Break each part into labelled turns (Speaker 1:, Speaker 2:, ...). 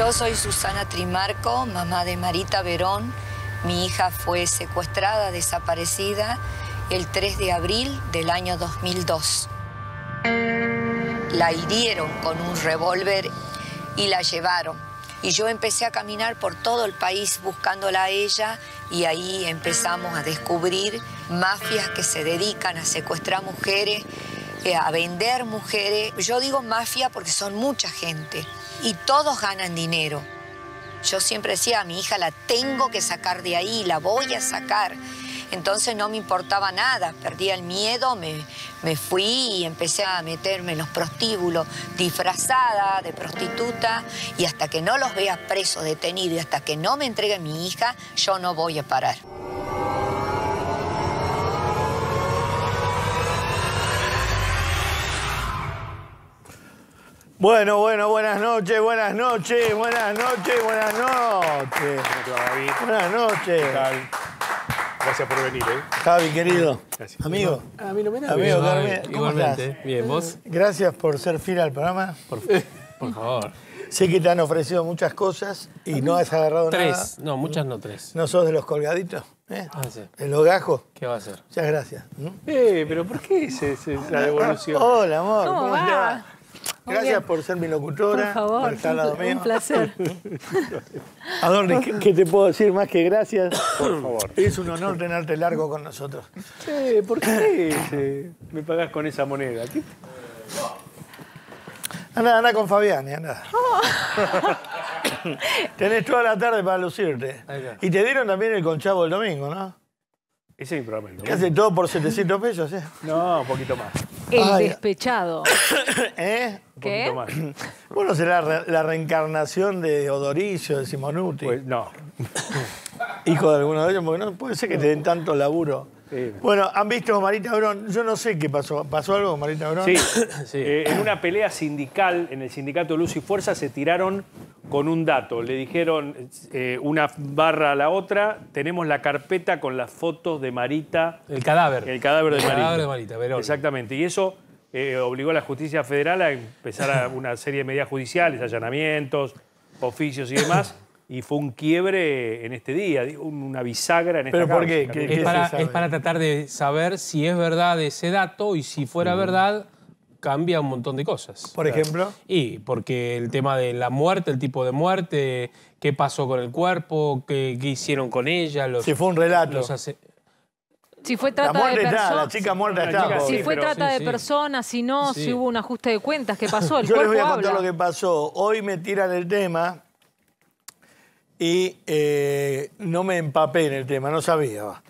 Speaker 1: Yo soy Susana Trimarco, mamá de Marita Verón. Mi hija fue secuestrada, desaparecida, el 3 de abril del año 2002. La hirieron con un revólver y la llevaron. Y yo empecé a caminar por todo el país buscándola a ella y ahí empezamos a descubrir mafias que se dedican a secuestrar mujeres, eh, a vender mujeres. Yo digo mafia porque son mucha gente y todos ganan dinero. Yo siempre decía, a mi hija la tengo que sacar de ahí, la voy a sacar. Entonces no me importaba nada,
Speaker 2: perdía el miedo, me, me fui y empecé a meterme en los prostíbulos, disfrazada de prostituta, y hasta que no los vea presos, detenidos, y hasta que no me entregue
Speaker 3: mi hija, yo no voy a parar.
Speaker 2: Bueno, bueno, buenas noches, buenas noches, buenas noches, buenas noches. buenas noches. tal?
Speaker 4: Gracias por venir, ¿eh?
Speaker 2: Javi, querido. Gracias. Amigo.
Speaker 5: A ah, mí no me da Amigo, Carmen. ¿Cómo Igualmente. Estás? Bien, ¿vos?
Speaker 2: Gracias por ser fiel al programa. Por, favor. Sé que te han ofrecido muchas cosas y no has agarrado nada. Tres. No, muchas no tres. ¿No sos de los colgaditos? ¿Eh? Ah, sí. ¿El hogajo. ¿Qué va a hacer? Muchas gracias. Eh, pero ¿por qué es, la ah, devolución? Hola, amor. ¿Cómo, ¿Cómo Gracias por ser mi locutora. Por favor, un placer. Adorno, ¿qué, te puedo decir más que gracias? Por favor. Es un honor tenerte largo con nosotros.
Speaker 4: ¿por qué
Speaker 2: Sí, me pagas con esa moneda? ¿Qué? Anda, anda con Fabián, anda. Tenés toda la tarde para lucirte. Y te dieron también el conchavo el domingo, ¿no?
Speaker 4: Ese es mi programa.
Speaker 2: El hace todo por 700 pesos, ¿eh? No, un poquito más.
Speaker 3: El despechado. ¿Eh?
Speaker 2: Bueno, será la, la reencarnación de Odoricio, de Simonuti, Pues no. hijo de alguno de ellos, porque no puede ser que te den tanto laburo.
Speaker 4: Bueno, han visto Marita Brón. Yo
Speaker 2: no sé qué pasó. ¿Pasó algo, Marita Brón? Sí,
Speaker 4: sí. Eh, en una pelea sindical, en el sindicato Luz y Fuerza, se tiraron con un dato. Le dijeron eh, una barra a la otra, tenemos la carpeta con las fotos de Marita. El cadáver. El cadáver de Marita. El cadáver de Marita, Exactamente. Y eso eh, obligó a la justicia federal a empezar una serie de medidas judiciales, allanamientos, oficios y demás y fue un quiebre en este día, una bisagra en esta ¿Pero por qué? es,
Speaker 5: para, tratar de saber si es verdad ese dato y si fuera verdad cambia un montón de cosas. ¿Por ejemplo? Y porque el tema de la muerte, el tipo de muerte, qué pasó con el cuerpo, qué, hicieron con ella. Los, si fue un relato.
Speaker 3: Si fue trata de personas.
Speaker 5: si fue trata de
Speaker 3: personas, si no, si hubo un ajuste de cuentas, ¿qué pasó? Yo les voy a contar lo
Speaker 2: que pasó. Hoy me tiran el tema y eh, no me empapé en el tema, no sabía.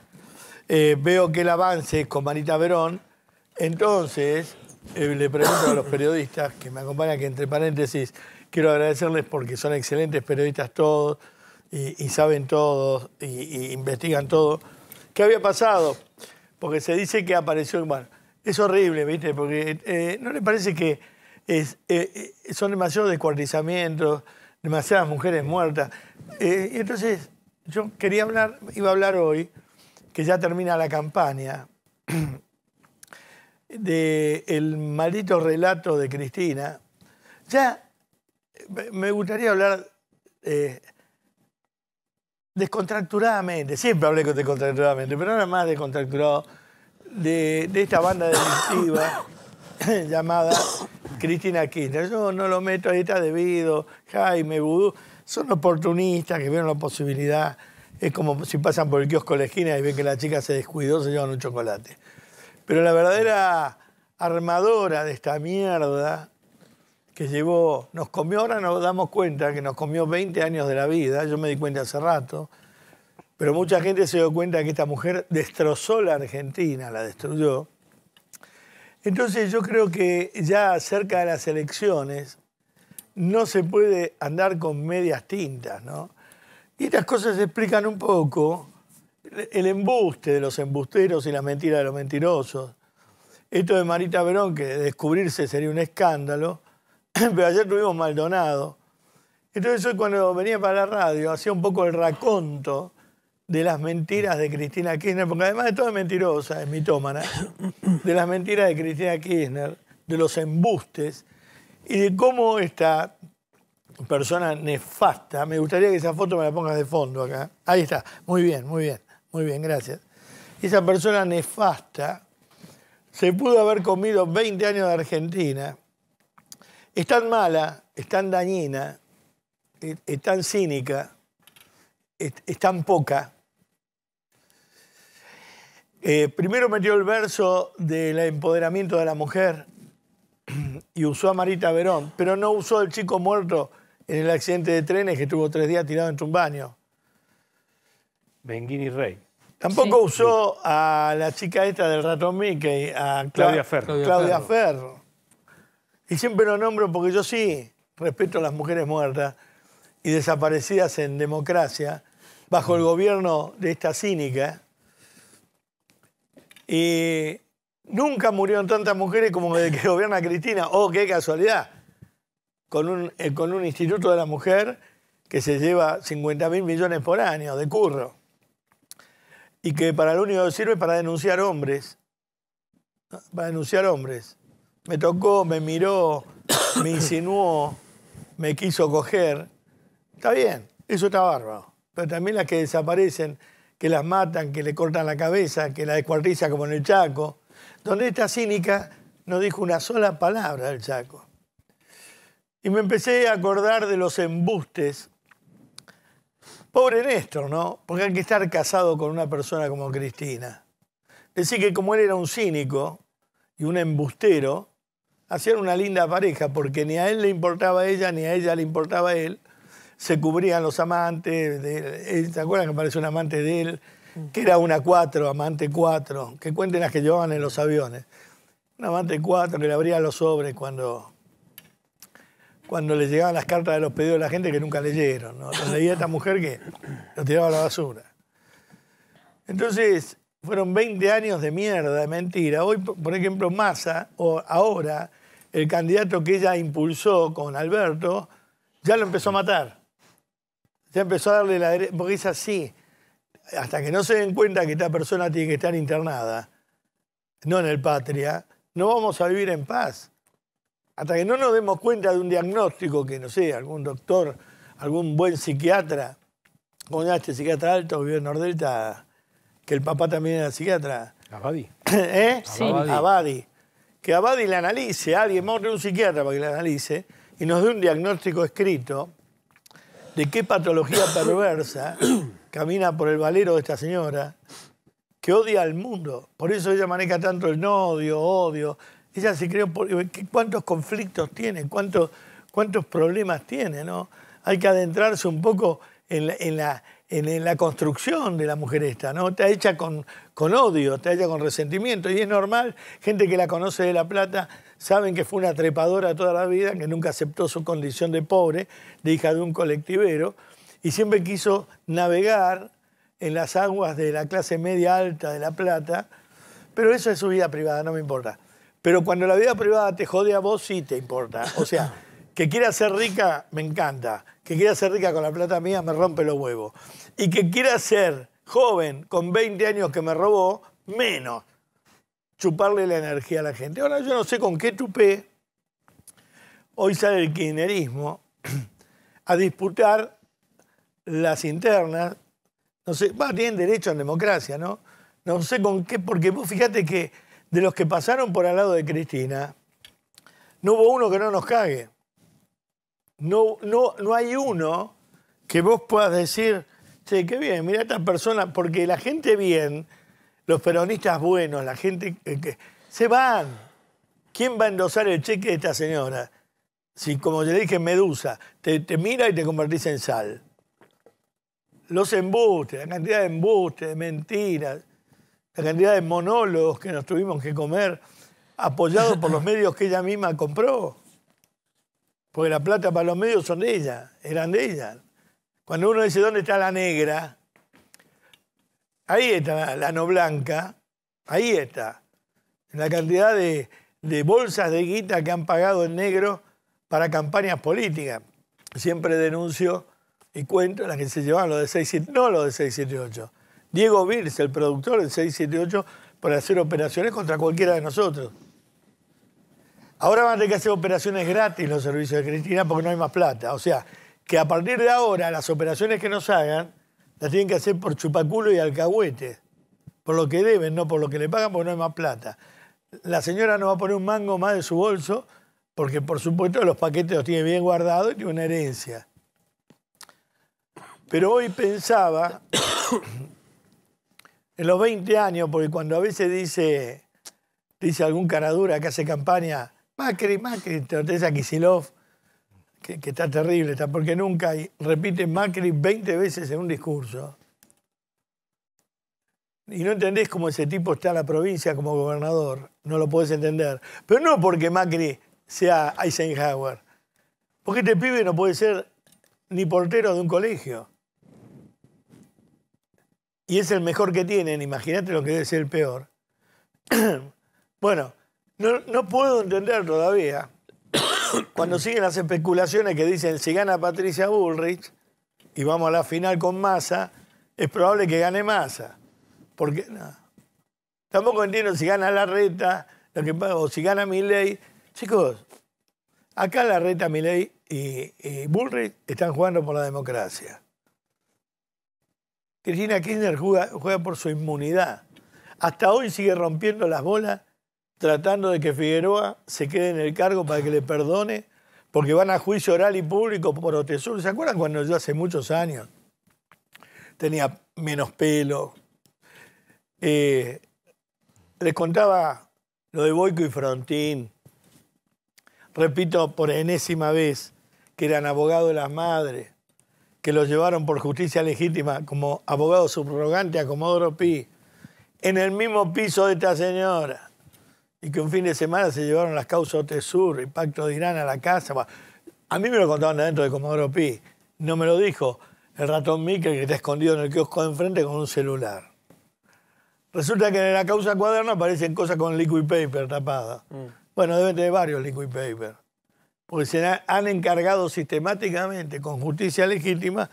Speaker 2: Eh, veo que el avance con Marita Verón, entonces eh, le pregunto a los periodistas que me acompañan, que entre paréntesis quiero agradecerles porque son excelentes periodistas todos y, saben todos y, investigan todo. ¿Qué había pasado? Porque se dice que apareció... Bueno, es horrible, ¿viste? Porque no le parece que son demasiados descuartizamientos, demasiadas mujeres muertas. Eh, y entonces yo quería hablar, iba a hablar hoy, que ya termina la campaña, de el maldito relato de Cristina. Ya me gustaría hablar eh, descontracturadamente, siempre hablé descontracturadamente, pero nada más descontracturado, de, de esta banda delictiva llamada Cristina Kirchner. Yo no lo meto ahí, está debido, Jaime, Vudú. Son oportunistas que vieron la posibilidad. Es como si pasan por el kiosco de esquina y ven que la chica se descuidó, se llevan un chocolate. Pero la verdadera armadora de esta mierda que llevó, nos comió, ahora nos damos cuenta que nos comió 20 años de la vida, yo me di cuenta hace rato, pero mucha gente se dio cuenta que esta mujer destrozó la Argentina, la destruyó. Entonces yo creo que ya cerca de las elecciones no se puede andar con medias tintas, ¿no? Y estas cosas explican un poco el embuste de los embusteros y la mentiras de los mentirosos. Esto de Marita Verón, que descubrirse sería un escándalo, pero ayer tuvimos Maldonado. Entonces yo cuando venía para la radio hacía un poco el raconto de las mentiras de Cristina Kirchner, porque además de todo es mentirosa, es mitómana, de las mentiras de Cristina Kirchner, de los embustes y de cómo esta persona nefasta, me gustaría que esa foto me la pongas de fondo acá, ahí está, muy bien, muy bien, muy bien, gracias. Esa persona nefasta se pudo haber comido 20 años de Argentina, es tan mala, es tan dañina, es, tan cínica, es tan poca eh, primero metió el verso del empoderamiento de la mujer y usó a Marita Verón, pero no usó al chico muerto en el accidente de trenes que estuvo tres días tirado en un baño.
Speaker 4: Benguini Rey.
Speaker 2: Tampoco usó a la chica esta del ratón Mickey, a Claudia Ferro. Claudia Ferro. Y siempre lo nombro porque yo sí respeto a las mujeres muertas y desaparecidas en democracia bajo el gobierno de esta cínica y nunca murieron tantas mujeres como desde que gobierna Cristina. Oh, qué casualidad. Eh, con un, instituto de la mujer que se lleva 50 mil millones por año de curro. Y que para lo único que sirve es para denunciar hombres. Para denunciar hombres. Me tocó, me miró, me insinuó, me quiso coger. Está bien, eso está bárbaro. Pero también las que desaparecen que las matan, que le cortan la cabeza, que la descuartiza como en el Chaco, donde esta cínica no dijo una sola palabra del Chaco. Y me empecé a acordar de los embustes. Pobre Néstor, ¿no? Porque hay que estar casado con una persona como Cristina. Decir que como él era un cínico y un embustero, hacían una linda pareja, porque ni a él le importaba a ella, ni a ella le importaba a él, se cubrían los amantes, de, ¿se acuerdan que apareció un amante de él? Que era una cuatro, amante cuatro, que cuenten las que llevaban en los aviones. Un amante cuatro que le abría los sobres cuando, cuando le llegaban las cartas de los pedidos de la gente que nunca leyeron. ¿no? leía esta mujer que lo tiraba a la basura. Entonces, fueron 20 años de mierda, de mentira. Hoy, por ejemplo, Massa, o ahora, el candidato que ella impulsó con Alberto, ya lo empezó a matar. Ya empezó a darle la porque es así. Hasta que no se den cuenta que esta persona tiene que estar internada, no en el patria, no vamos a vivir en paz. Hasta que no nos demos cuenta de un diagnóstico que, no sé, algún doctor, algún buen psiquiatra, como ya este psiquiatra alto vive en Nordelta, que el papá también era psiquiatra. Abadi. ¿Eh? Sí. Abadi. Que Abadi la analice, alguien, vamos a tener un psiquiatra para que la analice, y nos dé un diagnóstico escrito de qué patología perversa camina por el valero de esta señora que odia al mundo. Por eso ella maneja tanto el no odio, odio. Ella se creó cuántos conflictos tiene, cuántos, cuántos problemas tiene, ¿no? Hay que adentrarse un poco en la, en construcción de la mujer esta, ¿no? Está hecha con, con odio, está hecha con resentimiento y es normal, gente que la conoce de La Plata saben que fue una trepadora toda la vida, que nunca aceptó su condición de pobre, de hija de un colectivero, y siempre quiso navegar en las aguas de la clase media alta de La Plata, pero eso es su vida privada, no me importa. Pero cuando la vida privada te jode a vos, sí te importa. O sea, que quiera ser rica, me encanta. Que quiera ser rica con la plata mía, me rompe los huevos. Y que quiera ser joven con 20 años que me robó, menos chuparle la energía a la gente. Ahora yo no sé con qué chupé. Hoy sale el kirchnerismo a disputar las internas. No sé, va, tienen derecho a democracia, ¿no? No sé con qué, porque vos fíjate que de los que pasaron por al lado de Cristina, no hubo uno que no nos cague. No, no, no hay uno que vos puedas decir, che, qué bien, mira esta persona, porque la gente bien los peronistas buenos, la gente que se van. ¿Quién va a endosar el cheque de esta señora? Si, como le dije, Medusa, te, te mira y te convertís en sal. Los embustes, la cantidad de embustes, de mentiras, la cantidad de monólogos que nos tuvimos que comer, apoyados por los medios que ella misma compró. Porque la plata para los medios son de ella, eran de ella. Cuando uno dice, ¿dónde está la negra? Ahí está la, no blanca, ahí está. La cantidad de, bolsas de guita que han pagado en negro para campañas políticas. Siempre denuncio y cuento las que se llevan lo de 678, no lo de 678. Diego Virs, el productor del 678, para hacer operaciones contra cualquiera de nosotros. Ahora van a tener que hacer operaciones gratis los servicios de Cristina porque no hay más plata. O sea, que a partir de ahora las operaciones que nos hagan la tienen que hacer por chupaculo y alcahuete. Por lo que deben, no por lo que le pagan, porque no hay más plata. La señora no va a poner un mango más de su bolso, porque por supuesto los paquetes los tiene bien guardados y tiene una herencia. Pero hoy pensaba, en los 20 años, porque cuando a veces dice, dice algún caradura que hace campaña, Macri, Macri, te a Kisilov, que, está terrible, está porque nunca repite Macri 20 veces en un discurso. Y no entendés cómo ese tipo está en la provincia como gobernador, no lo puedes entender. Pero no porque Macri sea Eisenhower, porque este pibe no puede ser ni portero de un colegio. Y es el mejor que tienen, imagínate lo que debe ser el peor. bueno, no puedo entender todavía cuando siguen las especulaciones que dicen si gana Patricia Bullrich y vamos a la final con Massa, es probable que gane Massa. Porque no. tampoco entiendo si gana la reta o si gana Milley. Chicos, acá la reta Milley y, Bullrich están jugando por la democracia. Cristina Kirchner juega por su inmunidad. Hasta hoy sigue rompiendo las bolas tratando de que Figueroa se quede en el cargo para que le perdone, porque van a juicio oral y público por Otesur. ¿Se acuerdan cuando yo hace muchos años tenía menos pelo? Eh, les contaba lo de Boico y Frontín. Repito por enésima vez que eran abogados de las madres, que los llevaron por justicia legítima como abogado subrogante a Comodoro Pi, en el mismo piso de esta señora y que un fin de semana se llevaron las causas Tesur, y Impacto de Irán a la casa. A mí me lo contaban adentro de Comodoro Pi, no me lo dijo el ratón Mikel que está escondido en el kiosco de enfrente con un celular. Resulta que en la causa cuaderno aparecen cosas con liquid paper tapada. Mm. Bueno, deben tener varios liquid paper. Porque se han encargado sistemáticamente, con justicia legítima,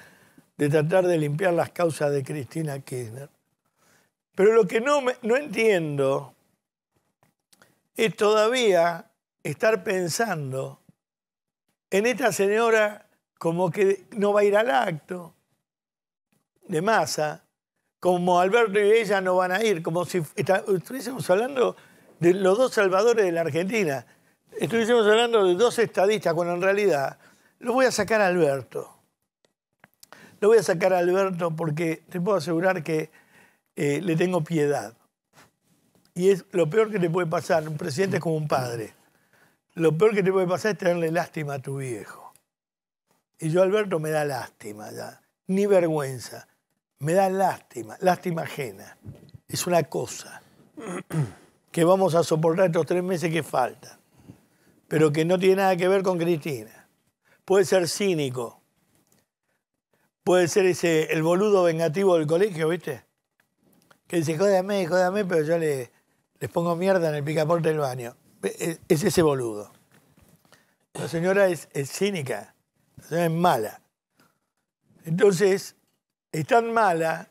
Speaker 2: de tratar de limpiar las causas de Cristina Kirchner. Pero lo que no, me, no entiendo es todavía estar pensando en esta señora como que no va a ir al acto de masa, como Alberto y ella no van a ir, como si estuviésemos hablando de los dos salvadores de la Argentina, estuviésemos hablando de dos estadistas, cuando en realidad lo voy a sacar a Alberto. Lo voy a sacar a Alberto porque te puedo asegurar que eh, le tengo piedad. Y es lo peor que te puede pasar, un presidente es como un padre. Lo peor que te puede pasar es tenerle lástima a tu viejo. Y yo, Alberto, me da lástima ya. Ni vergüenza. Me da lástima, lástima ajena. Es una cosa que vamos a soportar estos tres meses que falta. pero que no tiene nada que ver con Cristina. Puede ser cínico, puede ser ese el boludo vengativo del colegio, ¿viste? Que dice, jódame, jódame, pero yo le, les pongo mierda en el picaporte del baño. E, e, es ese boludo. La señora es, cínica, la señora es mala. Entonces, es tan mala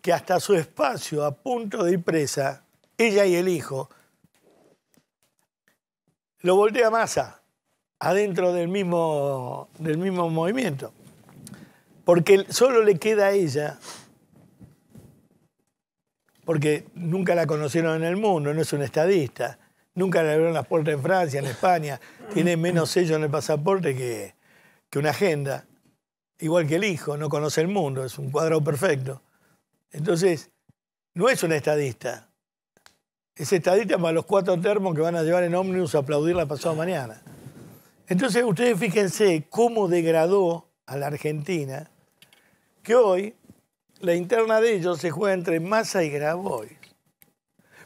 Speaker 2: que hasta su espacio a punto de ir presa, ella y el hijo, lo voltea masa adentro del mismo, del mismo movimiento. Porque solo le queda a ella porque nunca la conocieron en el mundo, no es un estadista. Nunca le abrieron las puertas en Francia, en España. Tiene menos sello en el pasaporte que, una agenda. Igual que el hijo, no conoce el mundo, es un cuadrado perfecto. Entonces, no es un estadista. Es estadista para los cuatro termos que van a llevar en ómnibus a aplaudir la pasada mañana. Entonces, ustedes fíjense cómo degradó a la Argentina, que hoy la interna de ellos se juega entre Massa y Grabois.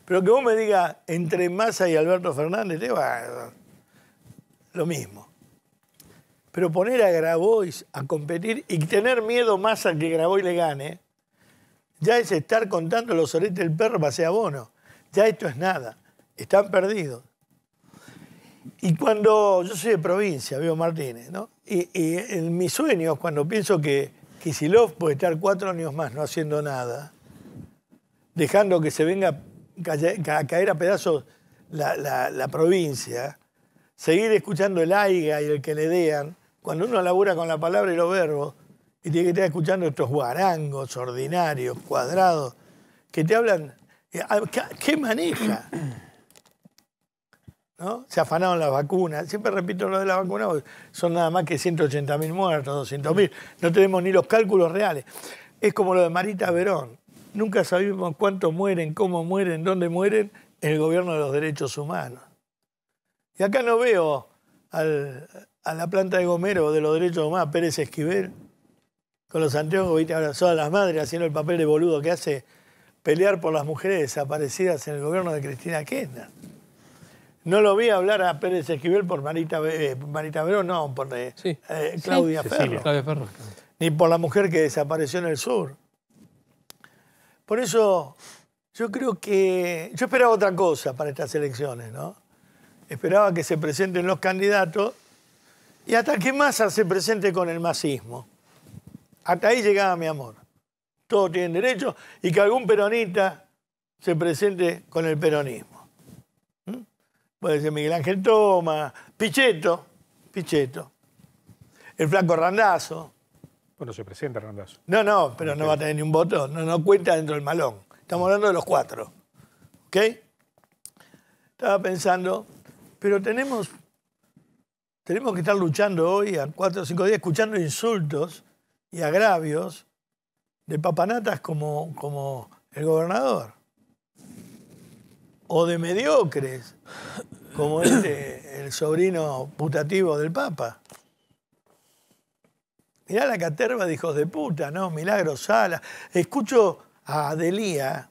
Speaker 2: Pero que vos me digas entre Massa y Alberto Fernández, te va lo mismo. Pero poner a Grabois a competir y tener miedo Massa que Grabois le gane, ya es estar contando los oretes del perro pase abono. Ya esto es nada. Están perdidos. Y cuando yo soy de provincia, veo Martínez, ¿no? y en mis sueños, cuando pienso que Kisilov puede estar cuatro años más no haciendo nada, dejando que se venga a caer a pedazos la, la provincia, seguir escuchando el AIGA y el que le dean, cuando uno labura con la palabra y los verbos, y tiene que estar escuchando estos guarangos ordinarios, cuadrados, que te hablan. Eh, ah, ¿Qué maneja? ¿no? Se afanaron las vacunas. Siempre repito lo de las vacunas, son nada más que 180.000 muertos, 200.000. No tenemos ni los cálculos reales. Es como lo de Marita Verón. Nunca sabemos cuántos mueren, cómo mueren, dónde mueren en el gobierno de los derechos humanos. Y acá no veo a la planta de gomero de los derechos humanos, Pérez Esquivel, con los anteojos, ¿viste? a las madres haciendo el papel de boludo que hace pelear por las mujeres desaparecidas en el gobierno de Cristina Kirchner. No lo vi hablar a Pérez Esquivel por Marita, eh, Marita Verón, no, por eh, eh, Claudia, Ni por la mujer que desapareció en el sur. Por eso yo creo que... Yo esperaba otra cosa para estas elecciones, ¿no? Esperaba que se presenten los candidatos y hasta que Massa se presente con el masismo. Hasta ahí llegaba mi amor. Todos tienen derecho y que algún peronista se presente con el peronismo puede ser Miguel Ángel Toma, Pichetto, Pichetto, el flaco Randazo.
Speaker 4: Bueno, se presenta Randazo.
Speaker 2: No, no, pero no va a tener ni un voto, no, no cuenta dentro del malón. Estamos hablando de los cuatro. ¿Ok? Estaba pensando, pero tenemos, tenemos que estar luchando hoy a cuatro o cinco días, escuchando insultos y agravios de papanatas como, como el gobernador o de mediocres, como este, el sobrino putativo del Papa. Mirá la caterva de hijos de puta, ¿no? Milagro Sala. Escucho a Adelía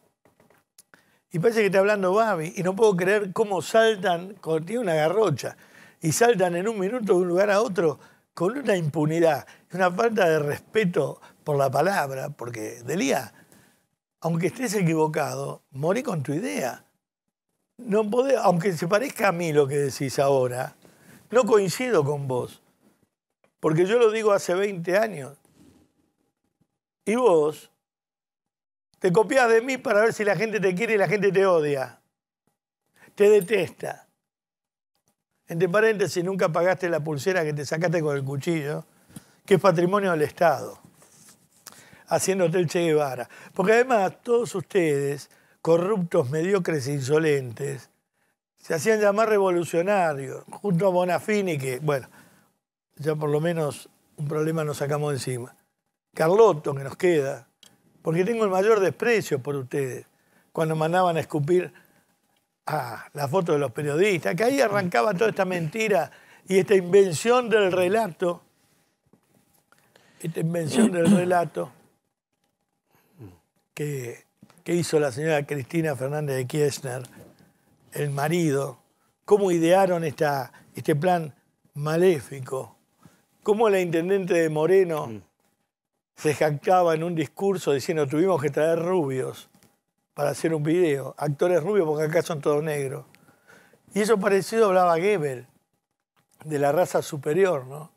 Speaker 2: y parece que está hablando Babi y no puedo creer cómo saltan, tiene una garrocha, y saltan en un minuto de un lugar a otro con una impunidad, una falta de respeto por la palabra, porque Delía, aunque estés equivocado, morí con tu idea no aunque se parezca a mí lo que decís ahora, no coincido con vos. Porque yo lo digo hace 20 años. Y vos te copias de mí para ver si la gente te quiere y la gente te odia. Te detesta. Entre paréntesis, nunca pagaste la pulsera que te sacaste con el cuchillo, que es patrimonio del Estado. Haciéndote el Che Guevara. Porque además, todos ustedes corruptos, mediocres e insolentes, se hacían llamar revolucionarios, junto a Bonafini, que, bueno, ya por lo menos un problema nos sacamos encima. Carlotto, que nos queda, porque tengo el mayor desprecio por ustedes, cuando mandaban a escupir a la foto de los periodistas, que ahí arrancaba toda esta mentira y esta invención del relato, esta invención del relato, que hizo la señora Cristina Fernández de Kirchner, el marido, cómo idearon esta, este plan maléfico, cómo la intendente de Moreno mm. se jactaba en un discurso diciendo tuvimos que traer rubios para hacer un video, actores rubios porque acá son todos negros. Y eso parecido hablaba Goebbels, de la raza superior, ¿no?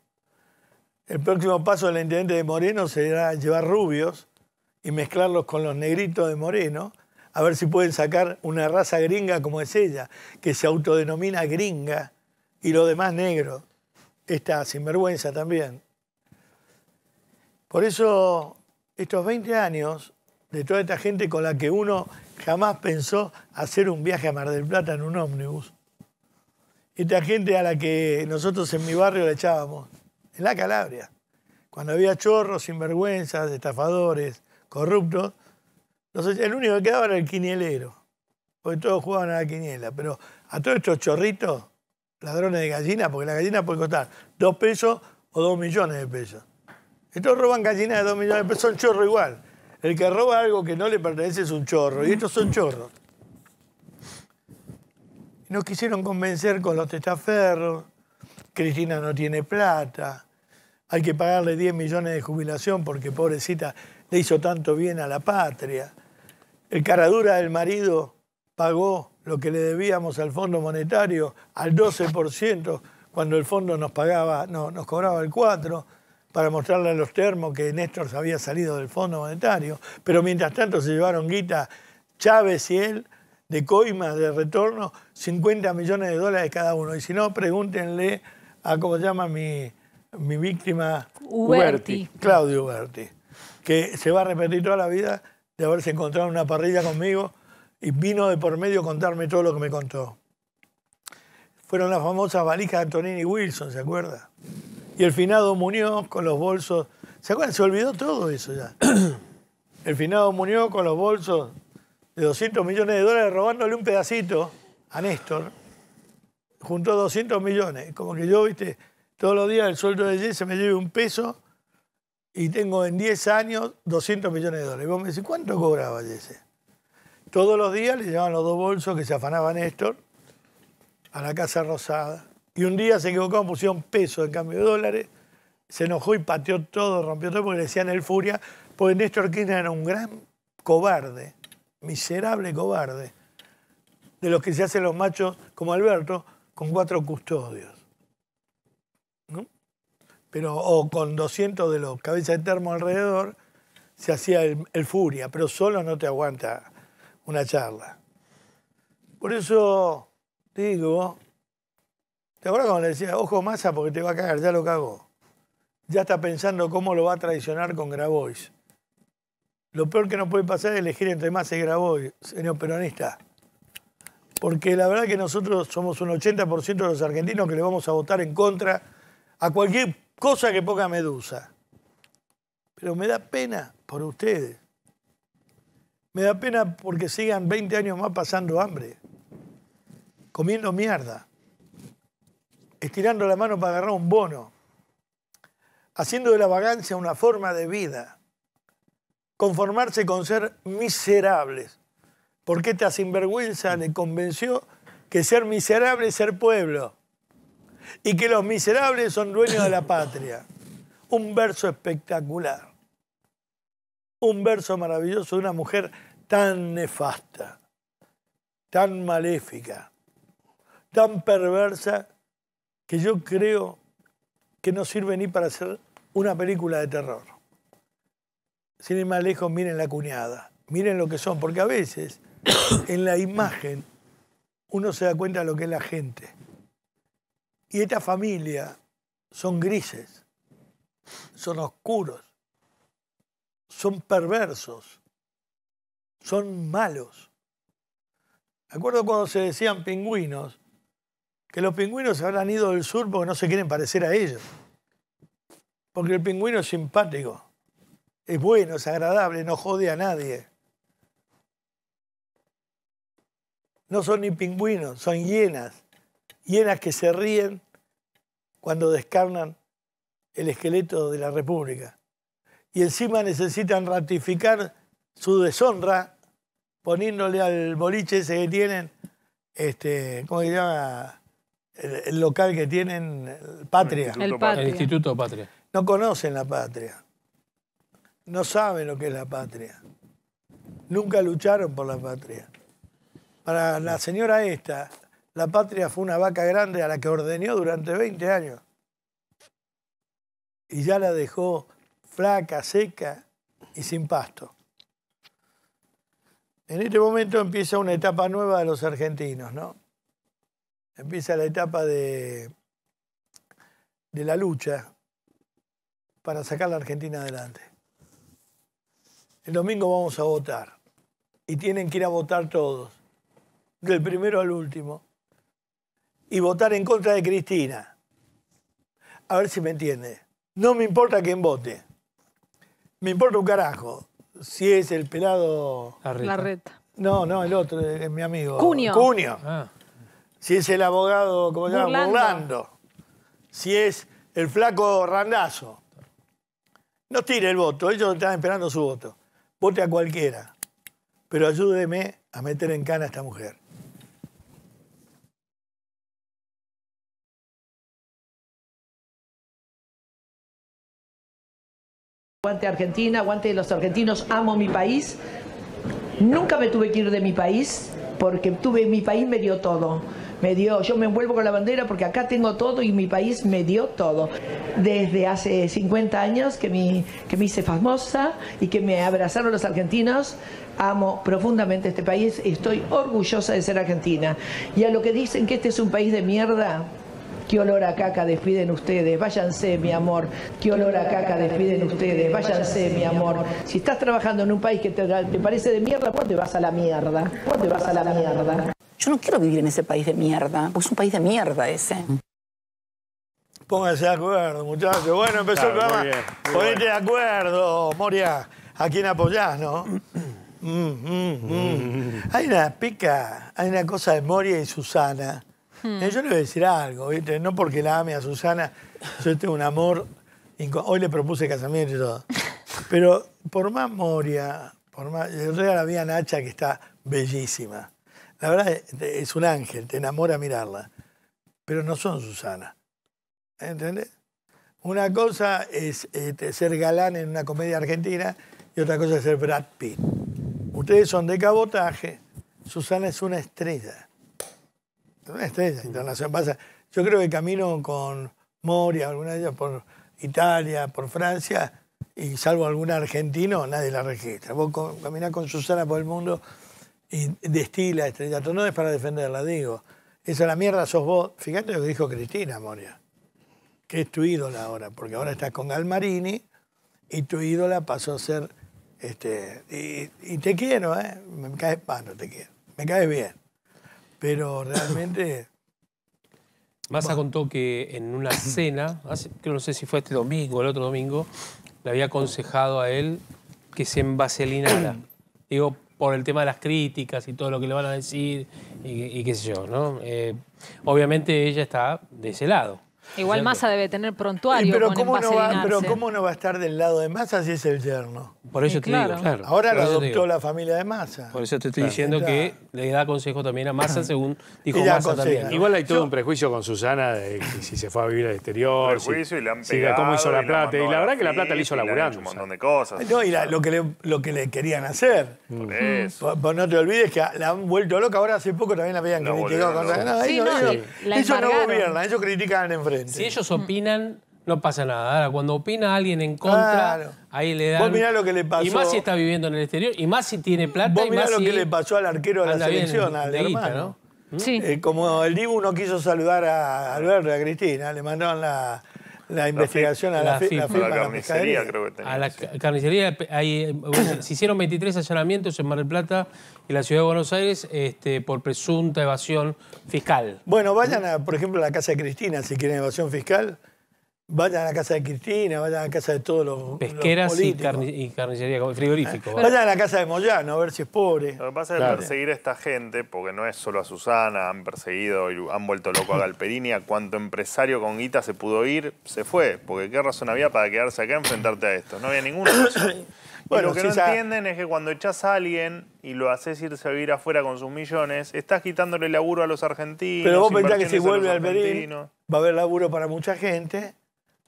Speaker 2: El próximo paso de la intendente de Moreno será llevar rubios y mezclarlos con los negritos de Moreno, a ver si pueden sacar una raza gringa como es ella, que se autodenomina gringa y lo demás negro. Esta sinvergüenza también. Por eso, estos 20 años de toda esta gente con la que uno jamás pensó hacer un viaje a Mar del Plata en un ómnibus, esta gente a la que nosotros en mi barrio le echábamos, en la Calabria, cuando había chorros, sinvergüenzas, estafadores, corruptos. Entonces, el único que quedaba era el quinielero, porque todos jugaban a la quiniela. Pero a todos estos chorritos, ladrones de gallina, porque la gallina puede costar dos pesos o dos millones de pesos. Estos roban gallinas de dos millones de pesos, son chorro igual. El que roba algo que no le pertenece es un chorro, y estos son chorros. Nos quisieron convencer con los testaferros, Cristina no tiene plata, hay que pagarle 10 millones de jubilación porque pobrecita le hizo tanto bien a la patria. El caradura del marido pagó lo que le debíamos al Fondo Monetario al 12% cuando el fondo nos pagaba, no, nos cobraba el 4 para mostrarle a los termos que Néstor había salido del Fondo Monetario, pero mientras tanto se llevaron guita Chávez y él de coimas de retorno 50 millones de dólares cada uno. Y si no, pregúntenle a cómo se llama mi, mi víctima Uberti. Claudio Uberti, que se va a repetir toda la vida de haberse encontrado en una parrilla conmigo y vino de por medio contarme todo lo que me contó. Fueron las famosas valijas de Antonini Wilson, ¿se acuerda? Y el finado Muñoz con los bolsos. ¿Se acuerdan? Se olvidó todo eso ya. el finado Muñoz con los bolsos de 200 millones de dólares robándole un pedacito a Néstor. Juntó 200 millones. Como que yo, viste, todos los días el sueldo de Jesse me lleve un peso y tengo en 10 años 200 millones de dólares. Y vos me decís, ¿cuánto cobraba Jesse? Todos los días le llevaban los dos bolsos que se afanaba Néstor a la Casa Rosada. Y un día se equivocaron, pusieron pesos en cambio de dólares, se enojó y pateó todo, rompió todo, porque le decían el furia, porque Néstor Kirchner era un gran cobarde, miserable cobarde, de los que se hacen los machos como Alberto, con cuatro custodios o con 200 de los cabezas de termo alrededor, se hacía el, furia, pero solo no te aguanta una charla. Por eso digo, ¿te acuerdas cuando le decía, ojo masa porque te va a cagar? Ya lo cagó. Ya está pensando cómo lo va a traicionar con Grabois. Lo peor que nos puede pasar es elegir entre más y Grabois, señor peronista. Porque la verdad que nosotros somos un 80% de los argentinos que le vamos a votar en contra a cualquier cosa que poca medusa. Pero me da pena por ustedes. Me da pena porque sigan 20 años más pasando hambre, comiendo mierda, estirando la mano para agarrar un bono, haciendo de la vagancia una forma de vida, conformarse con ser miserables. Porque esta sinvergüenza le convenció que ser miserable es ser pueblo y que los miserables son dueños de la patria. Un verso espectacular. Un verso maravilloso de una mujer tan nefasta, tan maléfica, tan perversa, que yo creo que no sirve ni para hacer una película de terror. Sin ir más lejos, miren la cuñada, miren lo que son, porque a veces en la imagen uno se da cuenta de lo que es la gente. Y esta familia son grises, son oscuros, son perversos, son malos. acuerdo cuando se decían pingüinos, que los pingüinos se habrán ido del sur porque no se quieren parecer a ellos. Porque el pingüino es simpático, es bueno, es agradable, no jode a nadie. No son ni pingüinos, son hienas. Y las que se ríen cuando descarnan el esqueleto de la República. Y encima necesitan ratificar su deshonra poniéndole al boliche ese que tienen, este, ¿cómo se llama? El, local que tienen, Patria. el, patria. el Instituto Patria. No conocen la patria. No saben lo que es la patria. Nunca lucharon por la patria. Para la señora esta, la patria fue una vaca grande a la que ordenó durante 20 años. Y ya la dejó flaca, seca y sin pasto. En este momento empieza una etapa nueva de los argentinos, ¿no? Empieza la etapa de, de la lucha para sacar la Argentina adelante. El domingo vamos a votar y tienen que ir a votar todos, del primero al último y votar en contra de Cristina. A ver si me entiende. No me importa quién vote. Me importa un carajo. Si es el pelado. La reta. No, no, el otro, es eh, mi amigo. Cunio. Cunio. Ah. Si es el abogado, como se llama? Burlando. Si es el flaco Randazo. No tire el voto, ellos están esperando su voto. Vote a cualquiera. Pero ayúdeme a meter en cana a esta mujer.
Speaker 1: Aguante Argentina, aguante los argentinos, amo mi país. Nunca me tuve que ir de mi país porque tuve mi país me dio todo. Me dio, yo me envuelvo con la bandera porque acá tengo todo y mi país me dio todo. Desde hace 50 años que, que me hice famosa y que me abrazaron los argentinos, amo profundamente este país y estoy orgullosa de ser argentina. Y a lo
Speaker 2: que dicen que este es un país de mierda, qué olor a caca despiden ustedes, váyanse mi
Speaker 6: amor, qué olor a caca despiden ustedes, váyanse mi amor. Si estás trabajando en un país que te, parece de mierda, vos te vas a la mierda, vos te vas a la mierda.
Speaker 2: Yo no quiero vivir en ese país de mierda, porque es un país de mierda ese. Pónganse de acuerdo, muchachos. Bueno, empezó el programa. de acuerdo, Moria, a quién apoyás, ¿no? Mm, mm. Mm, hay una pica, hay una cosa de Moria y Susana eh, yo le voy a decir algo, no porque la ame a Susana, yo tengo un amor. Hoy le propuse casamiento y todo. Pero por más Moria, por más. Yo la vi Nacha que está bellísima. La verdad es un ángel, te enamora mirarla. Pero no son Susana. ¿Entendés? Una cosa es este, ser galán en una comedia argentina y otra cosa es ser Brad Pitt. Ustedes son de cabotaje, Susana es una estrella una estrella internacional. Pasa, yo creo que camino con Moria, alguna de ellas por Italia, por Francia, y salvo algún argentino, nadie la registra. Vos caminás con Susana por el mundo y destila estrella No es para defenderla, digo. Esa la mierda sos vos. Fíjate lo que dijo Cristina Moria, que es tu ídola ahora, porque ahora estás con Galmarini y tu ídola pasó a ser. Este, y, te quiero, ¿eh? Me caes, pano te quiero. Me caes bien pero realmente...
Speaker 5: Massa contó que en una cena, hace, no sé si fue este domingo o el otro domingo, le había aconsejado a él que se envaselinara. Digo, por el tema de las críticas y todo lo que le van a decir y, qué sé yo, ¿no? Eh, obviamente ella está de ese lado.
Speaker 3: Igual Massa debe tener prontuario. pero, ¿cómo no va, pero ¿cómo
Speaker 2: no va a estar del lado de Massa si es el yerno? Por
Speaker 5: eso te claro. digo, Ahora lo adoptó
Speaker 2: la familia de Massa. Por eso
Speaker 5: te estoy diciendo que le da consejo también a Massa, según dijo Massa
Speaker 2: también. Igual
Speaker 4: hay todo un prejuicio con Susana de si se fue a vivir al exterior. Prejuicio y le han pegado, cómo hizo la plata. Y la, verdad que la plata le hizo laburando. Un montón de cosas. No,
Speaker 2: y lo, que le, querían hacer.
Speaker 5: Mm. Por
Speaker 6: mm.
Speaker 2: eso. no te olvides que la han vuelto loca. Ahora hace poco también la veían criticado. No, eso no gobiernan
Speaker 5: Ellos critican en frente. Si ellos opinan, no pasa nada. Ahora, cuando opina alguien en contra, ahí le dan... Vos mirá lo que le pasó... Y más si está viviendo en el exterior, y más si tiene plata, Vos mirá lo que le pasó al arquero de la selección, al hermano. Eh,
Speaker 2: como el Dibu no quiso saludar a Alberto, a Cristina, le mandaron la la investigación a la, la, carnicería,
Speaker 5: creo que tenía. A la carnicería hay, se hicieron 23 allanamientos en Mar del Plata y la ciudad de Buenos Aires este, por presunta evasión fiscal.
Speaker 2: Bueno, vayan, a, por ejemplo, a la casa de Cristina si quieren evasión fiscal. Vayan a la casa de Cristina, vayan a la casa de todos los. Pesqueras Y, y,
Speaker 5: carnicería, frigorífico. Vaya eh,
Speaker 2: Vayan a la casa de Moyano a ver si es pobre. Lo que pasa es
Speaker 6: perseguir a esta gente, porque no es solo a Susana, han perseguido y han vuelto loco a Galperini, a cuánto empresario con guita se pudo ir, se fue. Porque qué razón había para quedarse acá y enfrentarte a esto. No había ninguna razón. bueno, lo que no entienden es que cuando echas a alguien y lo haces irse a vivir afuera con sus millones, estás quitándole laburo a los argentinos. Pero vos pensás que si vuelve a Galperini va
Speaker 2: a haber laburo para mucha gente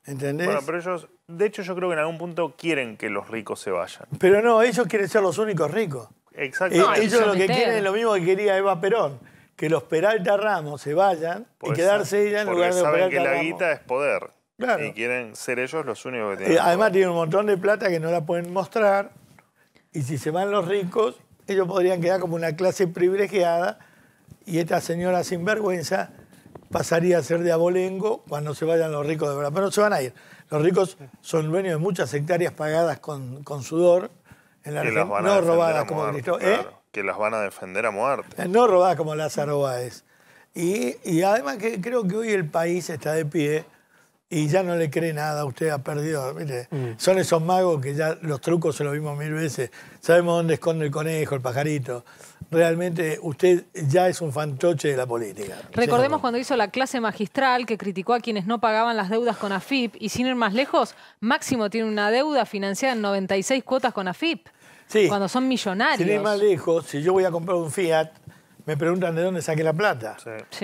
Speaker 2: ¿Entendés? Bueno, pero
Speaker 6: ellos, de hecho yo creo que en algún punto quieren que los ricos se vayan.
Speaker 2: Pero no, ellos quieren ser los únicos ricos.
Speaker 6: Exacto. ellos lo que quieren es lo
Speaker 2: mismo que quería Eva Perón, que los Peralta Ramos se vayan y quedarse ella en lugar de saben Peralta que la guita
Speaker 6: es poder. Claro. Y quieren ser ellos los únicos que eh, tienen. además
Speaker 2: tienen un montón de plata que no la pueden mostrar y si se van los ricos, ellos podrían quedar como una clase privilegiada y esta señora sinvergüenza pasaría a ser de abolengo cuando se vayan los ricos de verdad. Pero no se van a ir. Los ricos son dueños de muchas hectáreas pagadas con, con sudor en la región, no robadas como Cristo. ¿eh?
Speaker 6: Que las van a defender a muerte. Eh, no
Speaker 2: robadas como Lázaro Báez. Y, además que creo que hoy el país está de pie y ya no le cree nada, usted ha perdido. Mm. Son esos magos que ya los trucos se los vimos mil veces. Sabemos dónde esconde el conejo, el pajarito realmente usted ya es un fantoche de la política.
Speaker 3: Recordemos cuando hizo la clase magistral que criticó a quienes no pagaban las deudas con AFIP y sin ir más lejos, Máximo tiene una deuda financiada en 96 cuotas con AFIP. Sí. Cuando son millonarios. Sin ir más lejos,
Speaker 2: si yo voy a comprar un Fiat, me preguntan de dónde saqué la plata.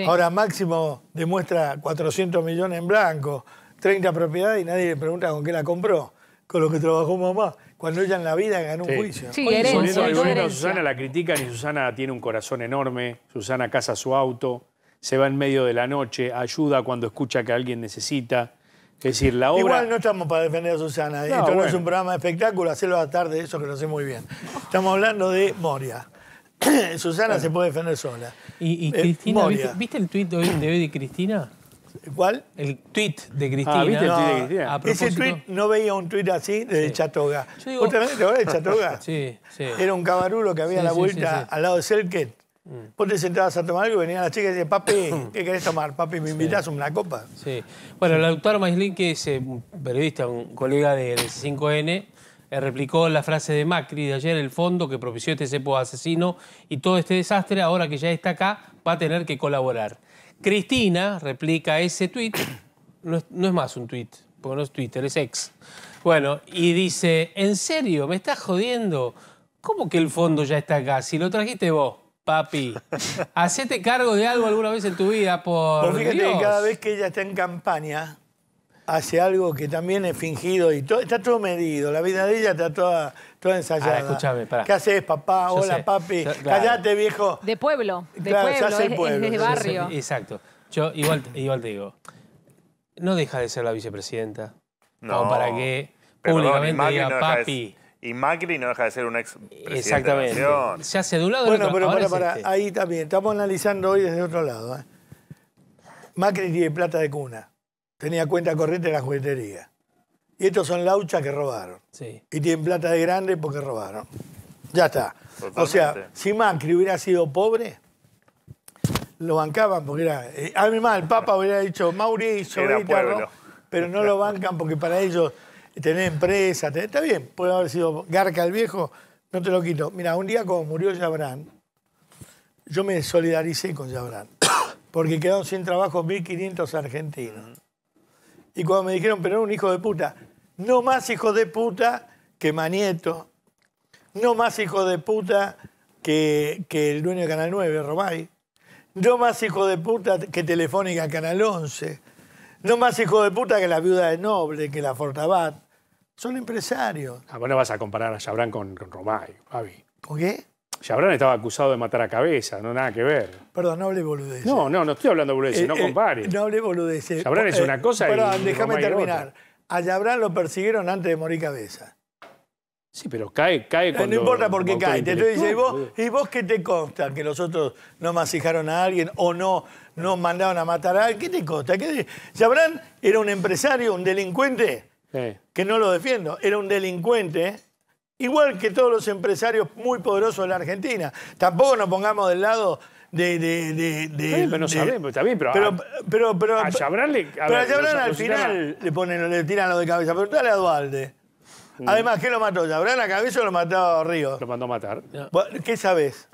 Speaker 2: Ahora Máximo demuestra 400 millones en blanco, 30 propiedades y nadie le pregunta con qué la compró, con lo que trabajó mamá cuando ella en la vida ganó un juicio. Sí, herencia, Susana,
Speaker 4: la critican y Susana tiene un corazón enorme. Susana casa su auto, se va en medio de la noche, ayuda cuando escucha que alguien necesita. Es decir, la obra... Igual
Speaker 2: no estamos para defender a Susana. Esto no es un programa de espectáculo, hacerlo a la tarde, eso que lo sé muy bien. Estamos hablando de Moria. Susana se puede defender sola.
Speaker 5: ¿Y, eh, Cristina? ¿viste, el tuit de hoy de Cristina? ¿Cuál? El tweet de ah, Cristina. ¿viste el de Cristina? Ese tweet,
Speaker 2: no veía un tweet así de Chatoga. ¿Vos también te acordás de Chatoga? sí, sí. Era un cabarulo que había la vuelta al lado de Selket. Mm. Vos te sentabas a tomar algo y venían las chicas y decían, papi, ¿qué querés tomar? Papi, ¿me invitas a una copa?
Speaker 5: Sí. Bueno, el doctor Maislin, que es eh, un periodista, un colega del 5N, eh, replicó la frase de Macri de ayer, el fondo que propició este cepo asesino y todo este desastre, ahora que ya está acá, va a tener que colaborar. Cristina replica ese tweet, no, es, más un tweet, porque no es Twitter, es ex. Bueno, y dice, ¿en serio? ¿Me estás jodiendo? ¿Cómo que el fondo ya está acá? Si lo trajiste vos, papi. Hacete cargo de algo alguna vez en tu vida, por cada vez
Speaker 2: que ella está en campaña, hace algo que también es fingido y todo, está todo medido. La vida de ella está toda Toda escúchame, pará. ¿Qué haces, papá? Hola,
Speaker 5: papi. Callate,
Speaker 3: viejo. De pueblo, de pueblo, de barrio.
Speaker 5: Exacto. Yo igual, te digo, no deja de ser la vicepresidenta. No. para que públicamente papi.
Speaker 6: y Macri no deja de ser un ex Exactamente.
Speaker 2: Se hace de un lado Bueno, pero para, para, este. ahí también. Estamos analizando hoy desde otro lado. ¿eh? Macri tiene plata de cuna. Tenía cuenta corriente en la juguetería. Y estos son lauchas que robaron. Sí. Y tienen plata de grande porque robaron. Ya está. O sea, si Macri hubiera sido pobre, lo bancaban porque era. Eh, a mí más, el Papa hubiera dicho Mauricio, pero no lo bancan porque para ellos tener empresa, está bien, puede haber sido Garca el viejo, no te lo quito. Mira, un día cuando murió Yabrán, yo me solidaricé con Yabrán, porque quedaron sin trabajo 1.500 argentinos. Y cuando me dijeron, pero era un hijo de puta, no más hijo de puta que Manieto. No más hijo de puta que, el dueño de Canal 9, Romay. No más hijo de puta que Telefónica Canal 11. No más hijo de puta que la viuda de Noble, que la Fortabat. Son empresarios.
Speaker 4: Ah, bueno, vas a comparar a Chabrán con, Romay, Javi. ¿Con qué? Chabrán estaba acusado de matar a cabeza, no nada que ver.
Speaker 2: Perdón, no hable boludeces.
Speaker 4: No, no, no estoy hablando boludeces, no eh, eh, compare. no
Speaker 2: hable boludeces. Eh. es una cosa y. Perdón, déjame terminar a Yabrán lo persiguieron antes de morir cabeza.
Speaker 4: Sí, pero cae, cae eh, no, No importa por qué cae.
Speaker 2: Te estoy ¿y vos, qué te consta? ¿Que nosotros no masijaron a alguien o no, no mandaron a matar a alguien? ¿Qué te consta? ¿Qué era un empresario, un delincuente, que no lo defiendo, era un delincuente, igual que todos los empresarios muy poderosos de la Argentina. Tampoco nos pongamos del lado de... de, de, de pero pero... Pero, pero, pero, a Chabrán le... pero al final le, ponen, le tiran lo de cabeza, pero dale a Dualde. Mm. Además, ¿qué lo mató? ¿Chabrán a cabeza o lo mató a río Lo mandó a matar. ¿Qué sabes?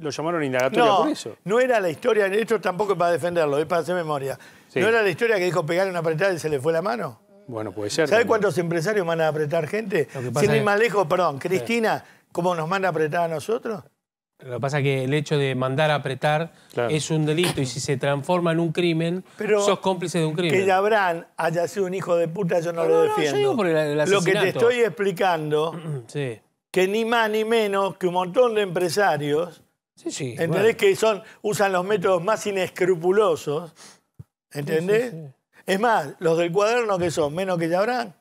Speaker 2: Lo llamaron indagatorio no, por eso. No era la historia, esto tampoco es para defenderlo, es para hacer memoria. ¿No era la historia que dijo pegar una apretada y se le fue la mano? Bueno, puede ser. ¿Sabes cuántos empresarios mandan a apretar gente? Sin ir más lejos, perdón, Cristina, ¿cómo nos manda a apretar a nosotros?
Speaker 5: Lo que pasa es que el hecho de mandar a apretar es un delito y si se transforma en un crimen, sos cómplice de un crimen. Que
Speaker 2: Yabrán haya sido un hijo de puta, yo no, lo defiendo. lo que te estoy explicando,
Speaker 5: que ni más ni menos
Speaker 2: que un montón de empresarios, ¿entendés? Que son, usan los métodos más inescrupulosos, ¿entendés? Es más, los del cuaderno que son menos que Yabrán.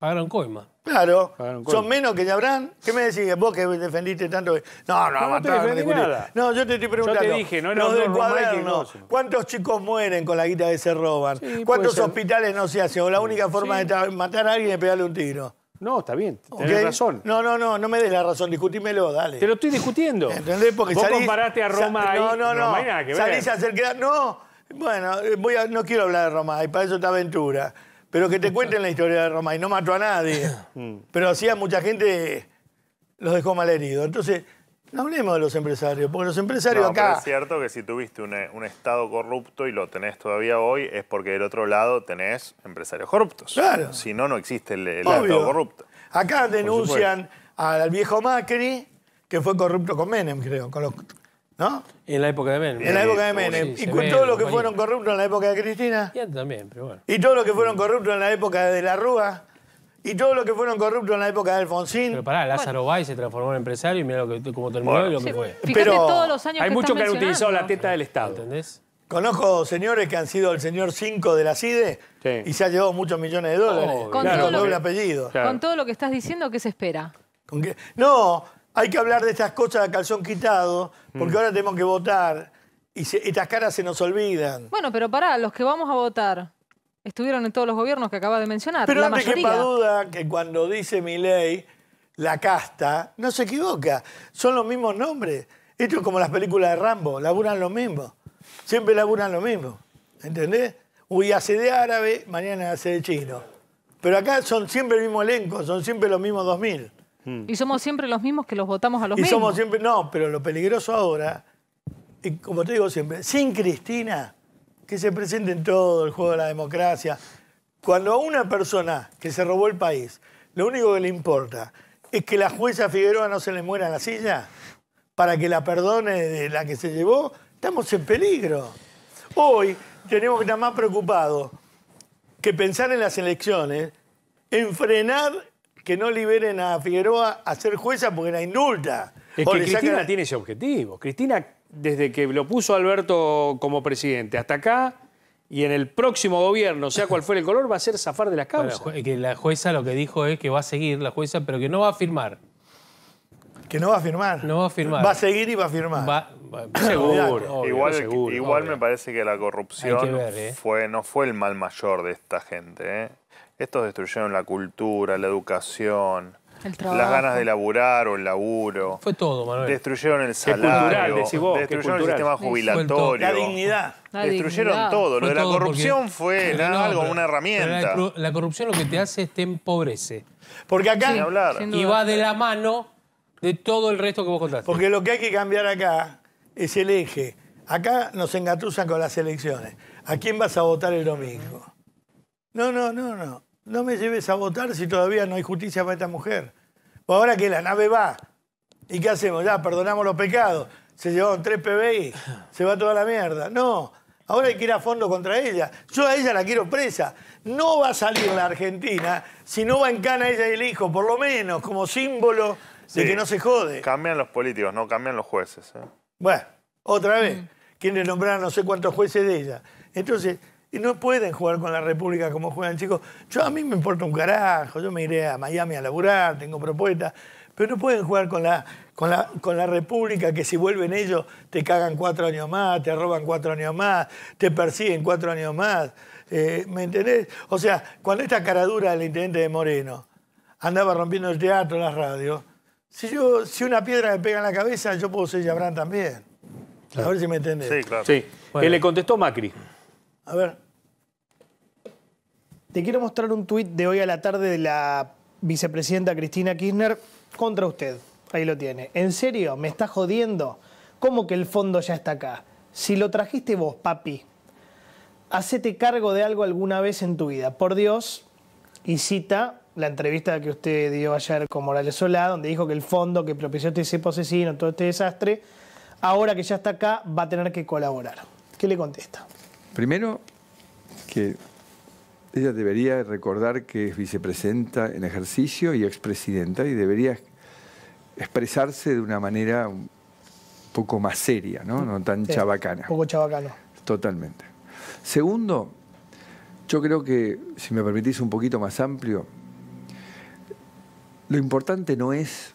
Speaker 5: Pagaron coima. Claro, son
Speaker 2: menos que Abraham. ¿Qué me decís? Vos que defendiste tanto. No, no, no, no te defendí nada. No, yo te estoy preguntando. Yo te dije, no era los del cuaderno. ¿Cuántos chicos mueren con la guita que se roban? ¿Cuántos hospitales no se hacen? O la única forma de matar a alguien es pegarle un tiro. No, está bien, tenés razón. No, no, no, no me des la razón, discutímelo, dale. Te lo estoy discutiendo. ¿Entendés? Porque Vos comparaste a Roma ahí. No, no, no. no. Hay nada que ver. salís a hacer quedar... No, bueno, eh, voy a... no quiero hablar de Roma y para eso está aventura. Pero que te cuenten la historia de Roma y no mató a nadie. Mm. Pero hacía mucha gente, los dejó malheridos. Entonces, no hablemos de los empresarios, porque los empresarios acá... es
Speaker 6: cierto que si tuviste un, Estado corrupto y lo tenés todavía hoy, es porque del otro lado tenés empresarios corruptos. Claro. Si no, no existe el, el Estado corrupto.
Speaker 2: Acá denuncian al viejo Macri, que fue corrupto con Menem, creo, con ¿No?
Speaker 5: En la época de Menem. En la época de Menem. y con todos los que fueron
Speaker 2: corruptos en la época de Cristina.
Speaker 5: Y también, pero bueno.
Speaker 2: Y todos los que fueron corruptos en la época
Speaker 4: de la Rúa. Y todos los que fueron corruptos en la época de Alfonsín. Pero pará, Lázaro
Speaker 5: Bay se transformó
Speaker 4: en empresario y mira cómo terminó y lo que fue. Pero todos los años hay muchos que han utilizado la teta del Estado.
Speaker 2: ¿Entendés? Conozco señores que han sido el señor 5 de la CIDE y se ha llevado muchos millones de dólares. con, doble apellido. con
Speaker 3: todo lo que estás diciendo, ¿qué se espera?
Speaker 2: ¿Con No, hay que hablar de estas cosas a calzón quitado, porque mm. ahora tenemos que votar y estas caras se nos olvidan.
Speaker 3: Bueno, pero pará, los que vamos a votar estuvieron en todos los gobiernos que acaba de mencionar. Pero la no me quepa
Speaker 2: duda que cuando dice mi ley, la casta, no se equivoca. Son los mismos nombres. Esto es como las películas de Rambo, laburan lo mismo. Siempre laburan lo mismo. ¿Entendés? Hoy hace de árabe, mañana hace de chino. Pero acá son siempre el mismo elenco, son siempre los mismos 2000.
Speaker 3: Y somos siempre los mismos que los votamos
Speaker 2: a los y mismos. somos siempre, no, pero lo peligroso ahora, como te digo siempre, sin Cristina, que se presente en todo el juego de la democracia, cuando a una persona que se robó el país, lo único que le importa es que la jueza Figueroa no se le muera la silla para que la perdone de la que se llevó, estamos en peligro. Hoy tenemos que estar más preocupados que pensar en las elecciones, en frenar que no liberen a Figueroa a ser jueza porque la
Speaker 4: indulta. Es que Cristina tiene ese objetivo. Cristina, desde que lo puso Alberto como presidente hasta acá, y en el próximo gobierno, sea cual fuera el color, va a ser zafar de las
Speaker 5: causas. que la jueza lo que dijo es que va a seguir la jueza, pero que no va a firmar. Que no va a firmar. No va a firmar. Va a seguir y va a firmar.
Speaker 4: seguro. igual,
Speaker 6: me parece que la corrupción eh. fue, no fue el mal mayor de esta gente. Eh. Estos destruyeron la cultura, la educación, las ganas de laburar o el laburo. Fue todo, Manuel. Destruyeron el salario. destruyeron el sistema jubilatorio. La dignidad.
Speaker 5: destruyeron todo. Lo de la corrupción fue nada, algo, una herramienta. La, corrupción lo que te hace es te empobrece. Porque acá. y va de la mano de todo el resto que vos contaste. Porque lo que hay que cambiar acá es el eje. Acá nos
Speaker 2: engatusan con las elecciones. ¿A quién vas a votar el domingo? No, no, no, no no me lleves a votar si todavía no hay justicia para esta mujer. Pues ahora que la nave va, ¿y qué hacemos? Ya, perdonamos los pecados. Se llevaron tres PBI, se va toda la mierda. No, ahora hay que ir a fondo contra ella. Yo a ella la quiero presa. No va a salir la Argentina si no va en cana ella y el hijo, por lo menos, como símbolo de que no se jode.
Speaker 6: Cambian los políticos, no cambian los jueces. ¿eh?
Speaker 2: Bueno, otra vez. Quienes mm. Quieren nombrar no sé cuántos jueces de ella. Entonces, y no pueden jugar con la República como juegan, chicos. Yo a mí me importa un carajo, yo me iré a Miami a laburar, tengo propuestas, pero no pueden jugar con la, con la, con la República que si vuelven ellos te cagan cuatro años más, te roban cuatro años más, te persiguen cuatro años más. Eh, ¿Me entendés? O sea, cuando esta caradura del intendente de Moreno andaba rompiendo el teatro, las radios, si, yo, si una piedra me pega en la cabeza, yo puedo ser Yabrán también.
Speaker 4: A ver si me entendés. Sí, claro. Sí. le contestó Macri. A ver. Te quiero mostrar un tuit de hoy a la tarde de la vicepresidenta Cristina Kirchner contra usted. Ahí lo tiene. ¿En serio? ¿Me está jodiendo? ¿Cómo que el fondo ya está acá? Si lo trajiste vos, papi, hacete cargo de algo alguna vez en tu vida. Por Dios, y cita la entrevista que usted dio ayer con Morales Solá, donde dijo que el fondo que propició este cepo asesino, todo este desastre, ahora que ya está acá, va a tener que colaborar. ¿Qué le contesta?
Speaker 1: Primero, que ella debería recordar que es vicepresidenta en ejercicio y expresidenta y debería expresarse de una manera un poco más seria, no, tan chabacana. Un poco chabacano. Totalmente. Segundo, yo creo que, si me permitís un poquito más amplio, lo importante no es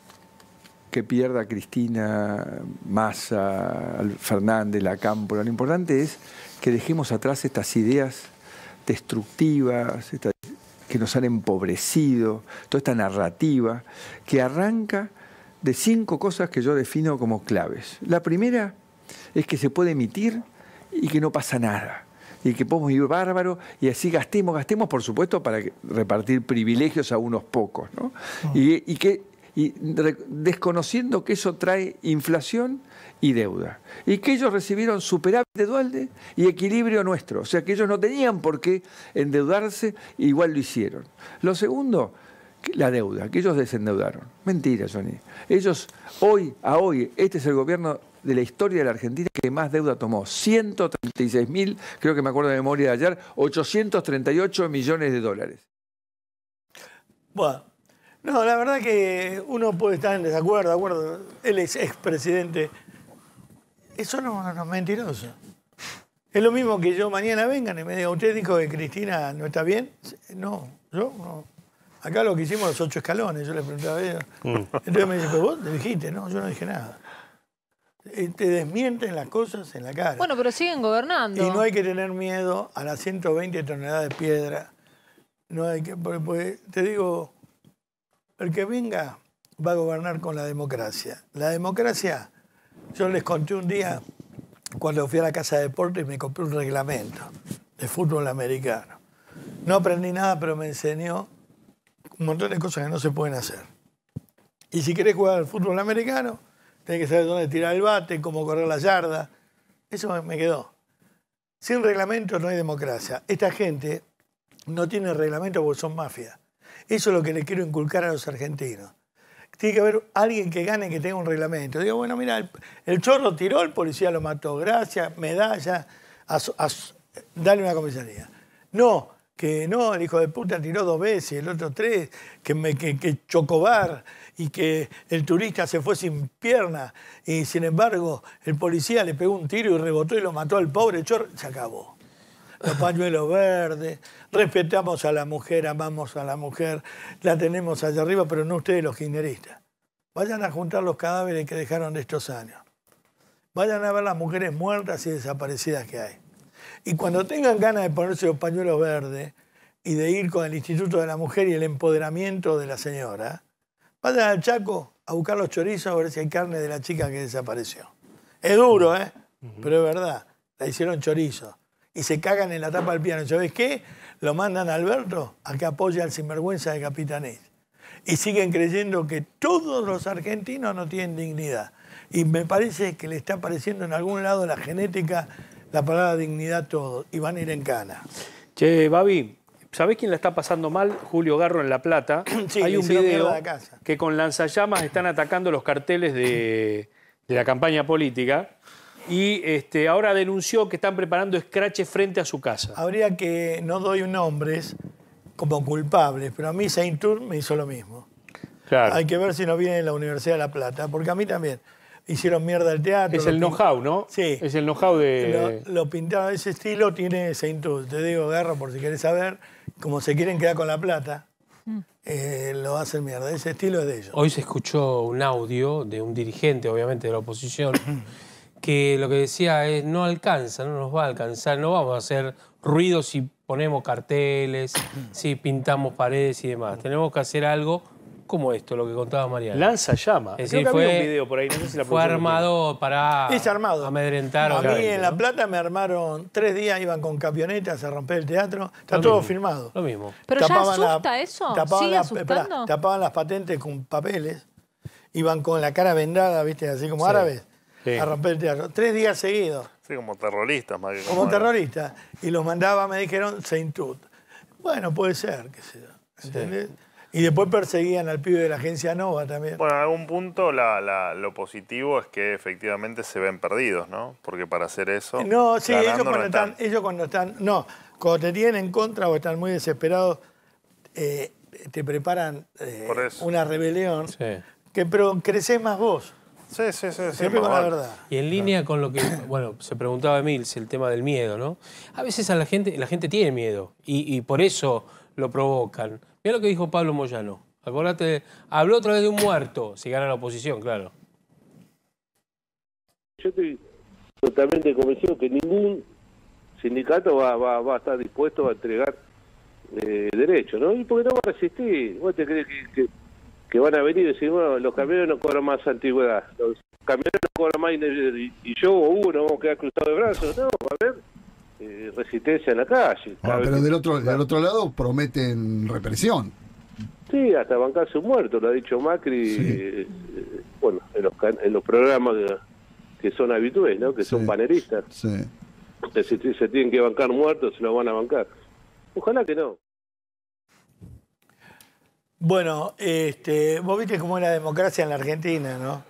Speaker 1: que pierda Cristina, Massa, Fernández, La Cámpora, lo importante es que dejemos atrás estas ideas destructivas, que nos han empobrecido, toda esta narrativa, que arranca de cinco cosas que yo defino como claves. La primera es que se puede emitir y que no pasa nada. Y que podemos ir bárbaro y así gastemos, gastemos, por supuesto, para repartir privilegios a unos pocos. ¿no? Mm. y, que y desconociendo que eso trae inflación y deuda. Y que ellos recibieron superávit de Dualde y equilibrio nuestro. O sea que ellos no tenían por qué endeudarse, igual lo hicieron. Lo segundo, la deuda, que ellos desendeudaron. Mentira, Johnny. Ellos, hoy, a hoy, este es el gobierno de la historia de la Argentina que más deuda tomó. 136 mil, creo que me acuerdo de memoria de ayer, 838 millones de dólares.
Speaker 2: Bueno, no, la verdad que uno puede estar en desacuerdo, de acuerdo. Él es expresidente eso no, es mentiroso. Es lo mismo que yo mañana vengan y me digan, ¿usted dijo que Cristina no está bien? No, yo no. Acá lo que hicimos los ocho escalones, yo le preguntaba a ellos. Mm. Entonces me dice, pero vos te dijiste, no, yo no dije nada. Eh, te desmienten las cosas en la cara. Bueno,
Speaker 3: pero siguen gobernando. Y no hay
Speaker 2: que tener miedo a las 120 toneladas de piedra. No hay que, te digo, el que venga va a gobernar con la democracia. La democracia yo les conté un día, cuando fui a la casa de deportes, me compré un reglamento de fútbol americano. No aprendí nada, pero me enseñó un montón de cosas que no se pueden hacer. Y si querés jugar al fútbol americano, tenés que saber dónde tirar el bate, cómo correr la yarda. Eso me quedó. Sin reglamento no hay democracia. Esta gente no tiene reglamento porque son mafias. Eso es lo que le quiero inculcar a los argentinos tiene que haber alguien que gane que tenga un reglamento. Digo, bueno, mira, el, chorro tiró, el policía lo mató, gracias, medalla, dale una comisaría. No, que no, el hijo de puta tiró dos veces, el otro tres, que, me, que, que chocobar y que el turista se fue sin pierna y sin embargo el policía le pegó un tiro y rebotó y lo mató al pobre chorro, se acabó los pañuelos verdes, respetamos a la mujer, amamos a la mujer, la tenemos allá arriba, pero no ustedes los kirchneristas. Vayan a juntar los cadáveres que dejaron de estos años. Vayan a ver las mujeres muertas y desaparecidas que hay. Y cuando tengan ganas de ponerse los pañuelos verdes y de ir con el Instituto de la Mujer y el empoderamiento de la señora, vayan al Chaco a buscar los chorizos a ver si hay carne de la chica que desapareció. Es duro, ¿eh? Pero es verdad. La hicieron chorizo y se cagan en la tapa del piano. ¿Sabes qué? Lo mandan a Alberto a que apoye al sinvergüenza de Capitanés. Y siguen creyendo que todos los argentinos no tienen dignidad. Y me parece que le está apareciendo en algún lado la genética, la palabra dignidad a todos. Y van a ir en cana.
Speaker 4: Che, Babi, ¿Sabés quién la está pasando mal? Julio Garro en La Plata. Sí, Hay un video que con lanzallamas están atacando los carteles de, la campaña política y este, ahora denunció que están preparando escraches frente a su casa.
Speaker 2: Habría que, no doy nombres como culpables, pero a mí Saint Tour me hizo lo mismo. Claro. Hay que ver si no viene la Universidad de La Plata, porque a mí también hicieron mierda el teatro. Es el know-how,
Speaker 4: ¿no? Sí. Es el know-how de... Lo,
Speaker 2: pintado de ese estilo, tiene Saint Tour. Te digo, Garro, por si quieres saber, como se quieren quedar con La
Speaker 5: Plata. Mm. Eh, lo hacen mierda. Ese estilo es de ellos. Hoy se escuchó un audio de un dirigente, obviamente, de la oposición, que lo que decía es, no alcanza, no nos va a alcanzar, no vamos a hacer ruido si ponemos carteles, si pintamos paredes y demás. Tenemos que hacer algo como esto, lo que contaba María Lanza llama. Es fue, un video por ahí, fue armado para es armado. amedrentar. a mí en
Speaker 2: La Plata me armaron tres días, iban con camionetas a romper el teatro. Está todo filmado. firmado. Lo mismo. Pero tapaban ya asusta
Speaker 3: eso. Eh,
Speaker 2: tapaban, las patentes con papeles. Iban con la cara vendada, viste, así como árabes a romper el teatro.
Speaker 6: Tres días seguidos. Sí, como terroristas más que como, como
Speaker 2: terroristas. Y los mandaba, me dijeron, Saintud. Bueno, puede ser, que
Speaker 6: sé
Speaker 2: Y después perseguían al pibe de la agencia Nova también. Bueno,
Speaker 6: en algún punto lo positivo es que efectivamente se ven perdidos, ¿no? Porque para hacer eso. No, sí, ellos cuando,
Speaker 2: están, No, cuando te tienen en contra o están muy desesperados, eh, te preparan eh, una rebelión. Que, pero creces más vos. Sí, sí, sí. Siempre
Speaker 5: Y en línea con lo que, bueno, se preguntaba Emils, el tema del miedo, ¿no? A veces a la gente, la gente tiene miedo y, por eso lo provocan. Mira lo que dijo Pablo Moyano. Acordate, habló otra vez de un muerto, si gana la oposición, claro. Yo estoy totalmente convencido que ningún sindicato va, a estar dispuesto a entregar eh, derechos ¿no? Y porque no va a resistir. ¿Vos te crees que que van a venir y decir, bueno, los camiones no cobran más antigüedad, los camiones no cobran más y, yo uno vamos a quedar cruzados de brazos. No, a ver, eh, resistencia en la calle. Ah, pero del
Speaker 1: otro, del otro lado prometen represión.
Speaker 5: Sí, hasta bancarse un muerto, lo ha dicho Macri, eh, bueno, en los, en los programas que, son habituales, ¿no? que son panelistas. Si se tienen que bancar muertos, se lo van a bancar. Ojalá que no.
Speaker 2: Bueno, este, vos viste cómo es la democracia en la Argentina, ¿no?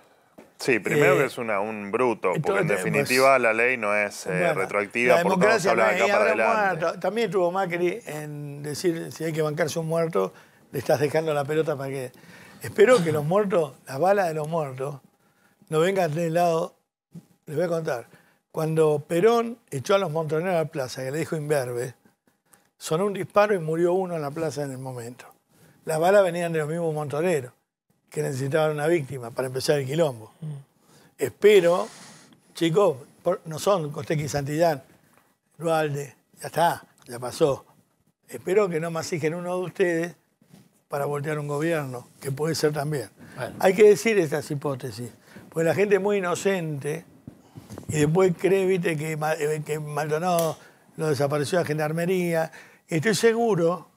Speaker 6: Sí, primero eh, que es un bruto, porque en definitiva pues, la ley no es eh, retroactiva, la democracia para
Speaker 2: También tuvo Macri en decir si hay que bancarse un muerto, le estás dejando la pelota para que... Espero que los muertos, las balas de los muertos, no vengan del este lado... Les voy a contar. Cuando Perón echó a los montoneros a la plaza, que le dijo Inverbe, sonó un disparo y murió uno en la plaza en el momento las balas venían de los mismos montoneros, que necesitaban una víctima para empezar el quilombo. Mm. Espero, chicos, no son Costequi Santillán, Dualde, ya está, ya pasó. Espero que no masijen uno de ustedes para voltear un gobierno, que puede ser también. Hay que decir estas hipótesis, porque la gente es muy inocente y después cree, eh, que, Maldonado lo desapareció a la gendarmería. Estoy seguro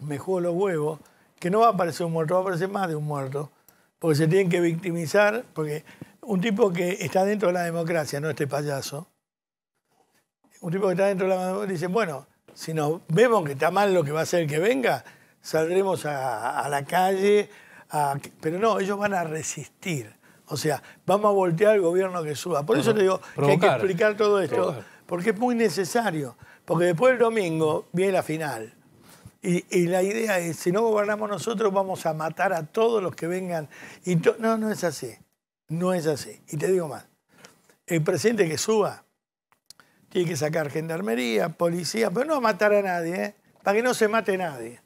Speaker 2: me juego los huevos, que no va a aparecer un muerto, va a aparecer más de un muerto, porque se tienen que victimizar, porque un tipo que está dentro de la democracia, no este payaso, un tipo que está dentro de la democracia, dice, bueno, si nos vemos que está mal lo que va a ser que venga, saldremos a, la calle, pero no, ellos van a resistir. O sea, vamos a voltear al gobierno que suba. Por eso te digo que hay que explicar todo esto, porque es muy necesario. Porque después del domingo viene la final. Y, la idea es, si no gobernamos nosotros, vamos a matar a todos los que vengan. Y no, no es así. No es así. Y te digo más, el presidente que suba tiene que sacar gendarmería, policía, pero no matar a nadie, ¿eh? para que no se mate nadie.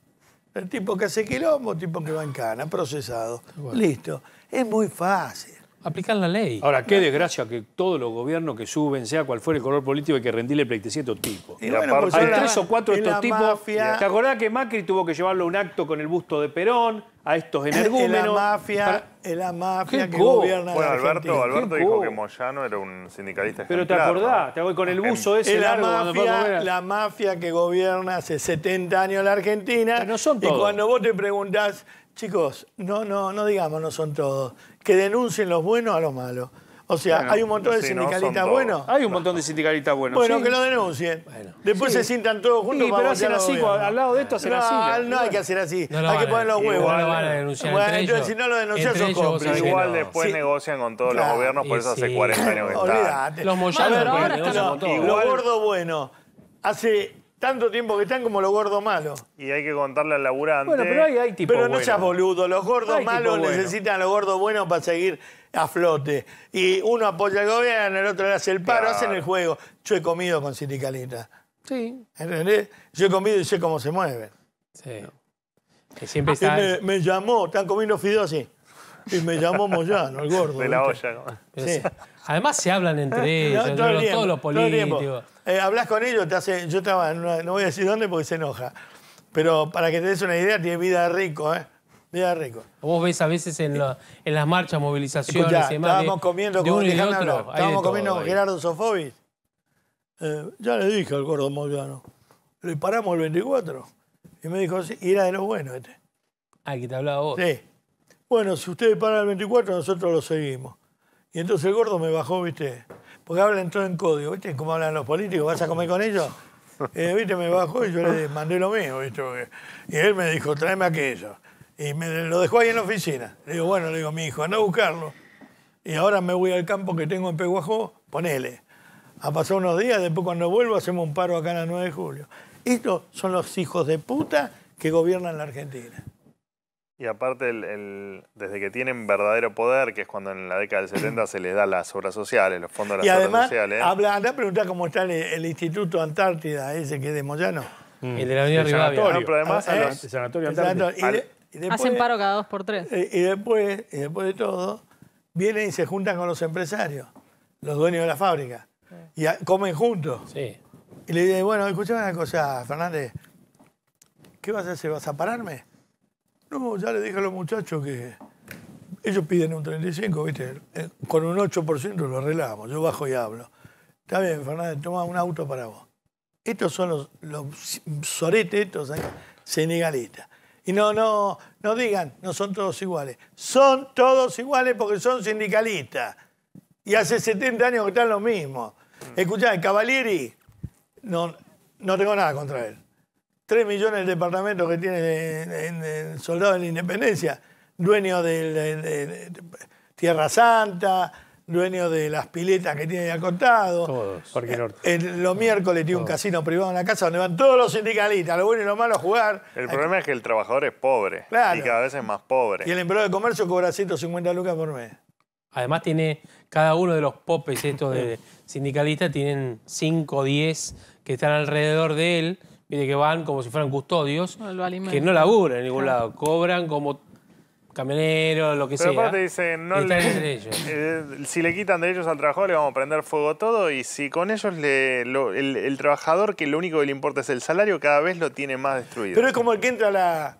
Speaker 2: El tipo que hace quilombo, el tipo que va en cana, procesado. Listo. Es muy fácil
Speaker 4: aplicar la ley. Ahora, qué desgracia que todos los gobiernos que suben, sea cual fuera el color político, hay que rendirle pleitecito tipo. hay pues tres o cuatro estos tipos. ¿Te acordás que Macri tuvo que llevarlo a un acto con el busto de Perón? A estos energúmenos. Es la mafia,
Speaker 2: la mafia que
Speaker 6: gobierna Bueno, Alberto, Alberto dijo que Moyano era un sindicalista Pero te acordás, te voy con el buzo
Speaker 4: ese la largo.
Speaker 2: Mafia, la mafia que gobierna hace 70 años la Argentina. no son todos. Y cuando vos te preguntás Chicos, no, no, no digamos no son todos. Que denuncien los buenos a los malos. O sea, hay un montón de sindicalistas buenos.
Speaker 4: Hay un montón de sindicalistas buenos. Bueno, que lo denuncien. Después se sientan todos juntos. Sí, pero hacen así, al lado de esto hacen no, así. No, no hay que hacer así. hay que poner los huevos. No van a denunciar. Bueno, entonces si no lo denuncian, son cómplices. Igual después
Speaker 6: negocian con todos los gobiernos, por eso hace 40 años que están. Olvídate.
Speaker 2: Los
Speaker 5: moyanos, igual, lo
Speaker 2: gordo bueno. Hace tanto tiempo que están como los gordos malos.
Speaker 6: Y hay que contarle al laburante. Bueno, pero hay, tipos Pero no seas boludo. Los gordos malos necesitan a los gordos
Speaker 2: buenos para seguir a flote. Y uno apoya al gobierno, el otro le hace el paro, hacen el juego. Yo he comido con sindicalistas. Sí. ¿Entendés? Yo he comido y sé cómo se mueve
Speaker 5: Sí. Que siempre
Speaker 2: me, llamó, están comiendo fideos así. Y me llamó Moyano, el gordo. De la olla, ¿no?
Speaker 5: Sí. Además se hablan entre ellos, todos los políticos.
Speaker 2: Eh, hablas con ellos, te hace, yo estaba, no, voy a decir dónde porque se enoja.
Speaker 5: Pero para que te des una
Speaker 2: idea, tiene vida de rico, ¿eh? Vida rico.
Speaker 5: Vos ves a veces en, las marchas, movilizaciones y Estábamos comiendo con, Gerardo
Speaker 2: Sofobis. Eh, ya le dije al gordo Moyano, le paramos el 24. Y me dijo, así, y era de lo
Speaker 5: bueno este. Ah, que te hablaba vos. Sí.
Speaker 2: Bueno, si ustedes paran el 24, nosotros lo seguimos. Y entonces el gordo me bajó, ¿viste? Porque hablan entró en código, ¿viste? Como hablan los políticos, ¿vas a comer con ellos? Eh, ¿Viste? Me bajó y yo le mandé lo mío, ¿viste? Y él me dijo, tráeme aquello. Y me lo dejó ahí en la oficina. Le digo, bueno, le digo, mi hijo, anda a buscarlo. Y ahora me voy al campo que tengo en Peguajó, ponele. Ha pasado unos días, después cuando vuelvo hacemos un paro acá en el 9 de julio. Estos son los hijos de puta que gobiernan la Argentina.
Speaker 6: Y aparte, el, desde que tienen verdadero poder, que es cuando en la década del 70 se les da las obras sociales, los fondos de las obras sociales. Habla,
Speaker 2: anda a preguntar cómo está el, Instituto Antártida, ese que es de Moyano. y mm. de la Avenida Rivadavia. No, además, eh, sanatorio Antártida. Hacen paro cada dos por tres. Eh, y después, después de todo, vienen y se juntan con los empresarios, los dueños de la fábrica. Y comen juntos. Sí. Y le dicen, bueno, escuchame una cosa, Fernández. ¿Qué vas a hacer? ¿Vas a pararme? No, ya le dije a los muchachos que ellos piden un 35, ¿viste? Eh, con un 8% lo arreglamos, yo bajo y hablo. Está bien, Fernández, toma un auto para vos. Estos son los, los soretes, estos ¿eh? sindicalistas. Y no, no, no digan, no son todos iguales. Son todos iguales porque son sindicalistas. Y hace 70 años que están los mismos. Mm. Escuchá, Cavalieri, no, no tengo nada contra él. 3 millones de departamentos que tiene en, Soldado de la Independencia, dueño de, Tierra Santa, dueño de las piletas que tiene acotado.
Speaker 4: Todos, porque
Speaker 2: eh, los miércoles tiene un casino privado en la casa donde van todos los sindicalistas, lo bueno y lo malo a jugar.
Speaker 6: El problema es que el trabajador es pobre claro. y cada vez es más pobre. Y
Speaker 5: el empleado
Speaker 2: de comercio cobra 150 lucas por mes.
Speaker 5: Además tiene, cada uno de los popes estos de sindicalistas tienen 5 o 10 que están alrededor de él de que van como si fueran custodios,
Speaker 3: que no laburan
Speaker 5: en ningún lado, cobran como camioneros, lo que sea. Pero aparte dicen, eh,
Speaker 6: si le quitan derechos al trabajador le vamos a prender fuego todo y si con ellos el, trabajador que lo único que le importa es el salario, cada vez lo tiene más destruido. Pero es como el que entra a la...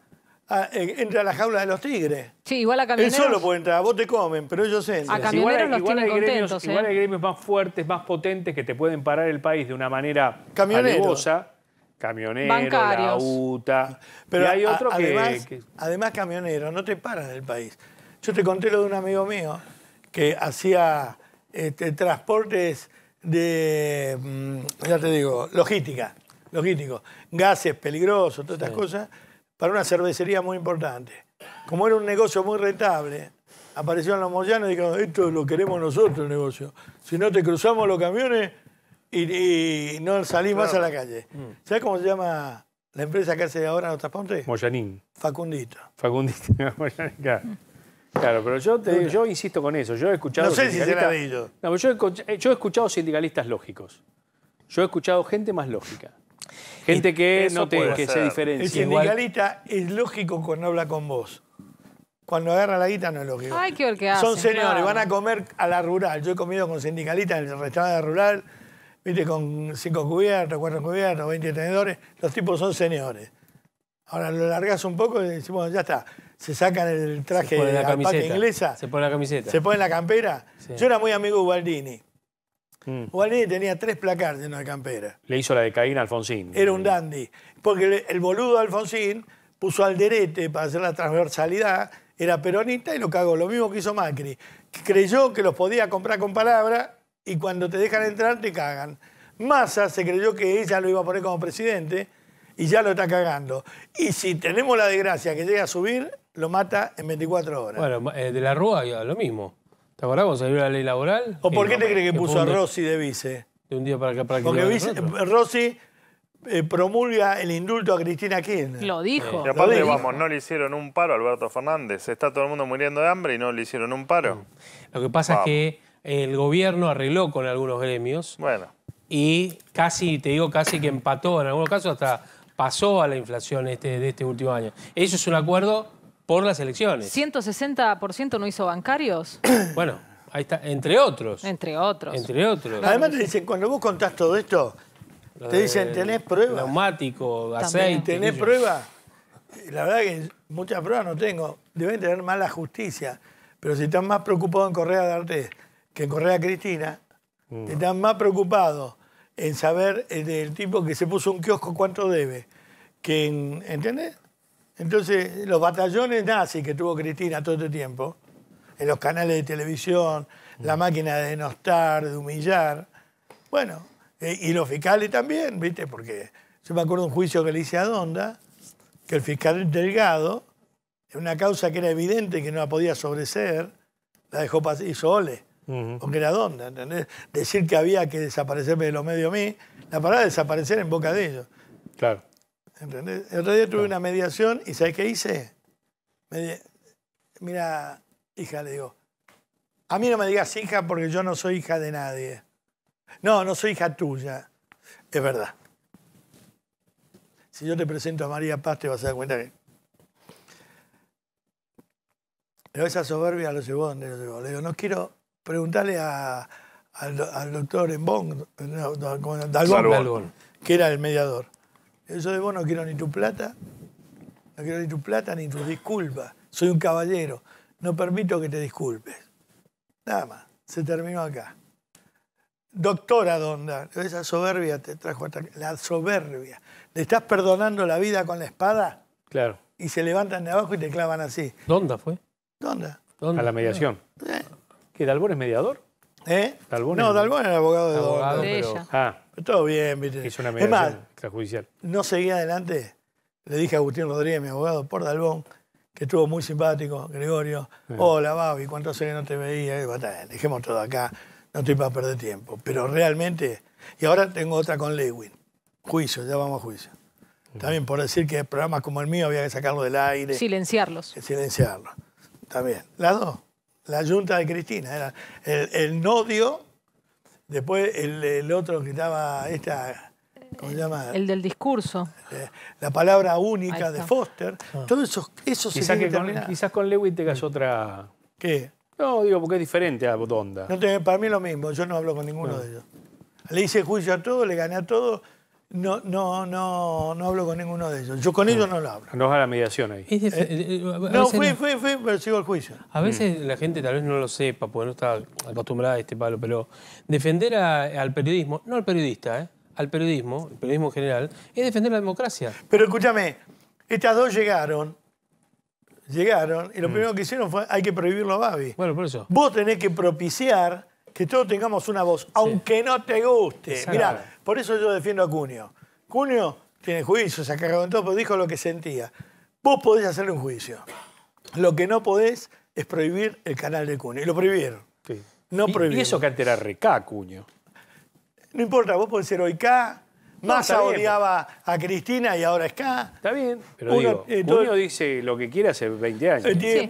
Speaker 2: jaulas eh, entra a jaula de los tigres. Sí, igual a camioneros. Él solo
Speaker 6: puede entrar, vos te comen, pero ellos
Speaker 2: entran. A
Speaker 4: camioneros los tienen contentos. Igual ¿eh? hay gremios más fuertes, más potentes, que te pueden parar el país de una manera camioneros Camionero, la UTA. Pero hay otro además, que,
Speaker 2: Además, camionero, no te paran del país. Yo te conté lo de un amigo mío que hacía este, transportes de, mm, ya te digo, logística, logístico, gases peligrosos, todas estas cosas, para una cervecería muy importante. Como era un negocio muy rentable, aparecieron los moyanos y dijeron, esto lo queremos nosotros el negocio. Si no te cruzamos los camiones, y, no salí más a la calle. Mm. ¿Sabes cómo se llama la empresa que hace ahora otra
Speaker 4: Ponte? Moyanín. Facundito. Facundito, claro. pero yo, te, yo insisto con eso. Yo he escuchado. No sé si será de ellos. No, yo, he, eh, yo he escuchado sindicalistas lógicos. Yo he escuchado gente más lógica. Gente que no te, que se diferencia. El
Speaker 2: sindicalista es lógico cuando habla con vos. Cuando agarra la guita no es lógico.
Speaker 3: Son señores, van a
Speaker 2: comer a la rural. Yo he comido con sindicalistas en el restaurante rural viste, con cinco cubiertos, cuatro cubiertos, 20 tenedores, los tipos son señores. Ahora lo largas un poco y decimos, ya está. Se sacan el traje de la camiseta,
Speaker 5: inglesa. Se pone la camiseta. Se pone la
Speaker 2: campera. Yo era muy amigo de Ubaldini. Mm. Ubaldini tenía tres placards en de campera.
Speaker 4: Le hizo la de Caín a Alfonsín. Era un
Speaker 2: dandy. Porque el boludo Alfonsín puso alderete para hacer la transversalidad, era peronista y lo cagó. Lo mismo que hizo Macri. Creyó que los podía comprar con palabra y cuando te dejan entrar te cagan. Massa se creyó que ella lo iba a poner como presidente y ya lo está cagando. Y si tenemos la desgracia que llega a subir, lo mata en 24 horas. Bueno, eh, de la Rúa
Speaker 5: lo mismo. ¿Te acordás cuando salió la ley laboral? ¿O por qué te crees que puso a Rossi de vice? De un día para acá, para que Porque
Speaker 2: Rossi eh, promulga el indulto a Cristina Kirchner. Lo dijo. Y aparte, vamos,
Speaker 6: no le hicieron un paro a Alberto Fernández. Está todo el mundo muriendo de hambre y no le hicieron un paro. Mm.
Speaker 5: Lo que pasa es que el gobierno arregló con algunos gremios. Bueno. Y casi, te digo, casi que empató, en algunos casos hasta pasó a la inflación este, de este último año. Eso es un acuerdo por las elecciones.
Speaker 3: ¿160% no hizo bancarios?
Speaker 5: bueno, ahí está, entre otros.
Speaker 3: Entre otros.
Speaker 5: Entre otros. Además
Speaker 2: te dicen, cuando vos contás todo esto,
Speaker 5: te dicen, ¿tenés pruebas? Neumático, aceite. ¿Tenés pruebas? La verdad
Speaker 2: que muchas pruebas no tengo. Deben tener mala justicia. Pero si están más preocupados en correa de darte que Correa Cristina, mm. están más preocupados en saber eh, del tipo que se puso un kiosco cuánto debe, que en, ¿entendés? Entonces, los batallones nazis que tuvo Cristina todo este tiempo, en los canales de televisión, mm. la máquina de denostar, de humillar, bueno, eh, y los fiscales también, ¿viste? Porque yo me acuerdo de un juicio que le hice a Donda, que el fiscal Delgado, en una causa que era evidente que no la podía sobreseer, la dejó hizo Ole o que Porque era dónde, ¿entendés? Decir que había que desaparecerme de los medios a mí, la palabra desaparecer en boca de ellos. Claro. ¿Entendés? El otro día tuve una mediación y ¿sabés qué hice? Mira, hija, le digo, a mí no me digas hija porque yo no soy hija de nadie. No, no soy hija tuya. Es verdad. Si yo te presento a María Paz, te vas a dar cuenta que. Pero esa soberbia lo llevó donde lo llevó. Le digo, no quiero preguntarle al, doctor en Dalbón, que era el mediador. Yo de vos no quiero ni tu plata, no quiero ni tu plata ni tu disculpa. Soy un caballero, no permito que te disculpes. Nada más, se terminó acá. Doctora Donda, esa soberbia te trajo hasta La soberbia. ¿Le estás perdonando la vida con la espada? Claro. Y se levantan de abajo y te clavan así. ¿Donda fue? ¿Donda?
Speaker 4: A la mediación. Eh. ¿Y Dalbón es mediador? ¿Eh? ¿Dalbón no, Dalbón era abogado de, abogado, ah, Todo bien, viste. una es más,
Speaker 2: No seguía adelante. Le dije a Agustín Rodríguez, mi abogado, por Dalbón, que estuvo muy simpático, Gregorio. Hola, Babi, ¿cuánto hace que no te veía? dejemos todo acá, no estoy para perder tiempo. Pero realmente, y ahora tengo otra con Lewin. Juicio, ya vamos a juicio. También por decir que programas como el mío había que sacarlo del aire.
Speaker 3: Silenciarlos.
Speaker 2: Silenciarlos. También. Las dos la Junta de Cristina. Era el, nodio, después el, otro que estaba esta.
Speaker 3: El del discurso. Eh,
Speaker 2: la palabra única de Foster.
Speaker 3: Ah. Todo
Speaker 4: eso, quizás con, Quizás con te otra. ¿Qué? No, digo, porque es diferente a Botonda.
Speaker 2: para mí es lo mismo, yo no hablo con ninguno ah. de
Speaker 4: ellos. Le hice juicio a todo, le gané a
Speaker 2: todos no, no, no, no hablo con ninguno de ellos. Yo con ellos no lo hablo.
Speaker 4: No va a la mediación ahí. Eh,
Speaker 2: eh, eh, no, fui, fui, fui, pero sigo el juicio. A veces
Speaker 5: mm. la gente tal vez no lo sepa, porque no está acostumbrada a este palo, pero defender al periodismo, no al periodista, al periodismo, el periodismo en general, es defender la democracia. Pero escúchame, estas dos llegaron,
Speaker 2: llegaron, y lo mm. primero que hicieron fue, hay que prohibirlo a Babi. Bueno, por eso. Vos tenés que propiciar que todos tengamos una voz, aunque no te guste. Mira, por eso yo defiendo a Cunio. Cunio tiene juicio, se cargó en todo, pero dijo lo que sentía. Vos podés hacerle un juicio. Lo que no podés es prohibir el canal de Cunio. Y lo prohibieron.
Speaker 4: No prohibieron. Y eso que antes era K, Cunio.
Speaker 2: No importa, vos podés ser hoy K. Más Massa odiaba a Cristina y ahora es K. Está bien, pero eh,
Speaker 4: dice lo que quiere hace 20 años. Eh,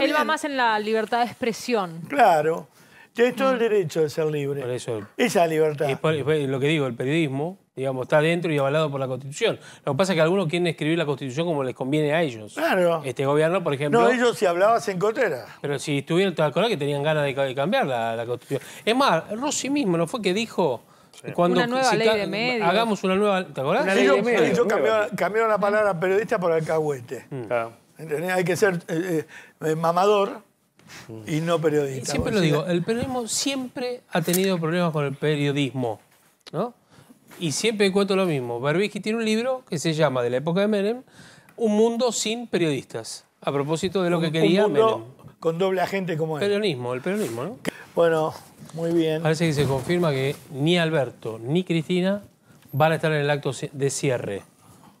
Speaker 4: Él va
Speaker 3: más en la libertad de expresión.
Speaker 4: Claro.
Speaker 5: Tienes todo el mm. derecho de ser libre. Esa libertad. Y lo que digo, el periodismo, digamos, está dentro y avalado por la Constitución. Lo que pasa es que algunos quieren escribir la Constitución como les conviene a ellos. Claro. Este gobierno, por ejemplo... No, ellos si hablabas en cotera. Pero si estuvieron, acordás que tenían ganas de, cambiar la, Constitución. Es más, Rossi mismo, ¿no fue que dijo... Cuando una nueva ley de medios. Hagamos una nueva... ¿Te acordás? Una
Speaker 2: cambiaron, la palabra periodista por alcahuete. Mm. Hay que ser eh, eh, mamador y no periodista. siempre lo digo,
Speaker 5: el periodismo siempre ha tenido problemas con el periodismo, ¿no? Y siempre cuento lo mismo. Berbisky tiene un libro que se llama, de la época de Menem, Un mundo sin periodistas. A propósito de lo que quería un mundo
Speaker 2: Menem. con doble agente como él.
Speaker 5: Periodismo el periodismo ¿no?
Speaker 2: Bueno, muy bien. Parece que se confirma
Speaker 5: que ni Alberto ni Cristina van a estar en el acto de cierre.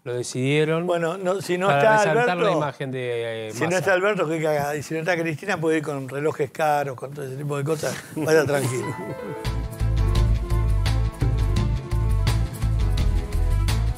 Speaker 5: Lo decidieron. Bueno, no, si no para está Alberto. la imagen de. Eh, si no está
Speaker 2: Alberto, Y si no está Cristina, puede ir con relojes caros, con todo ese tipo de
Speaker 3: cosas. Vaya tranquilo.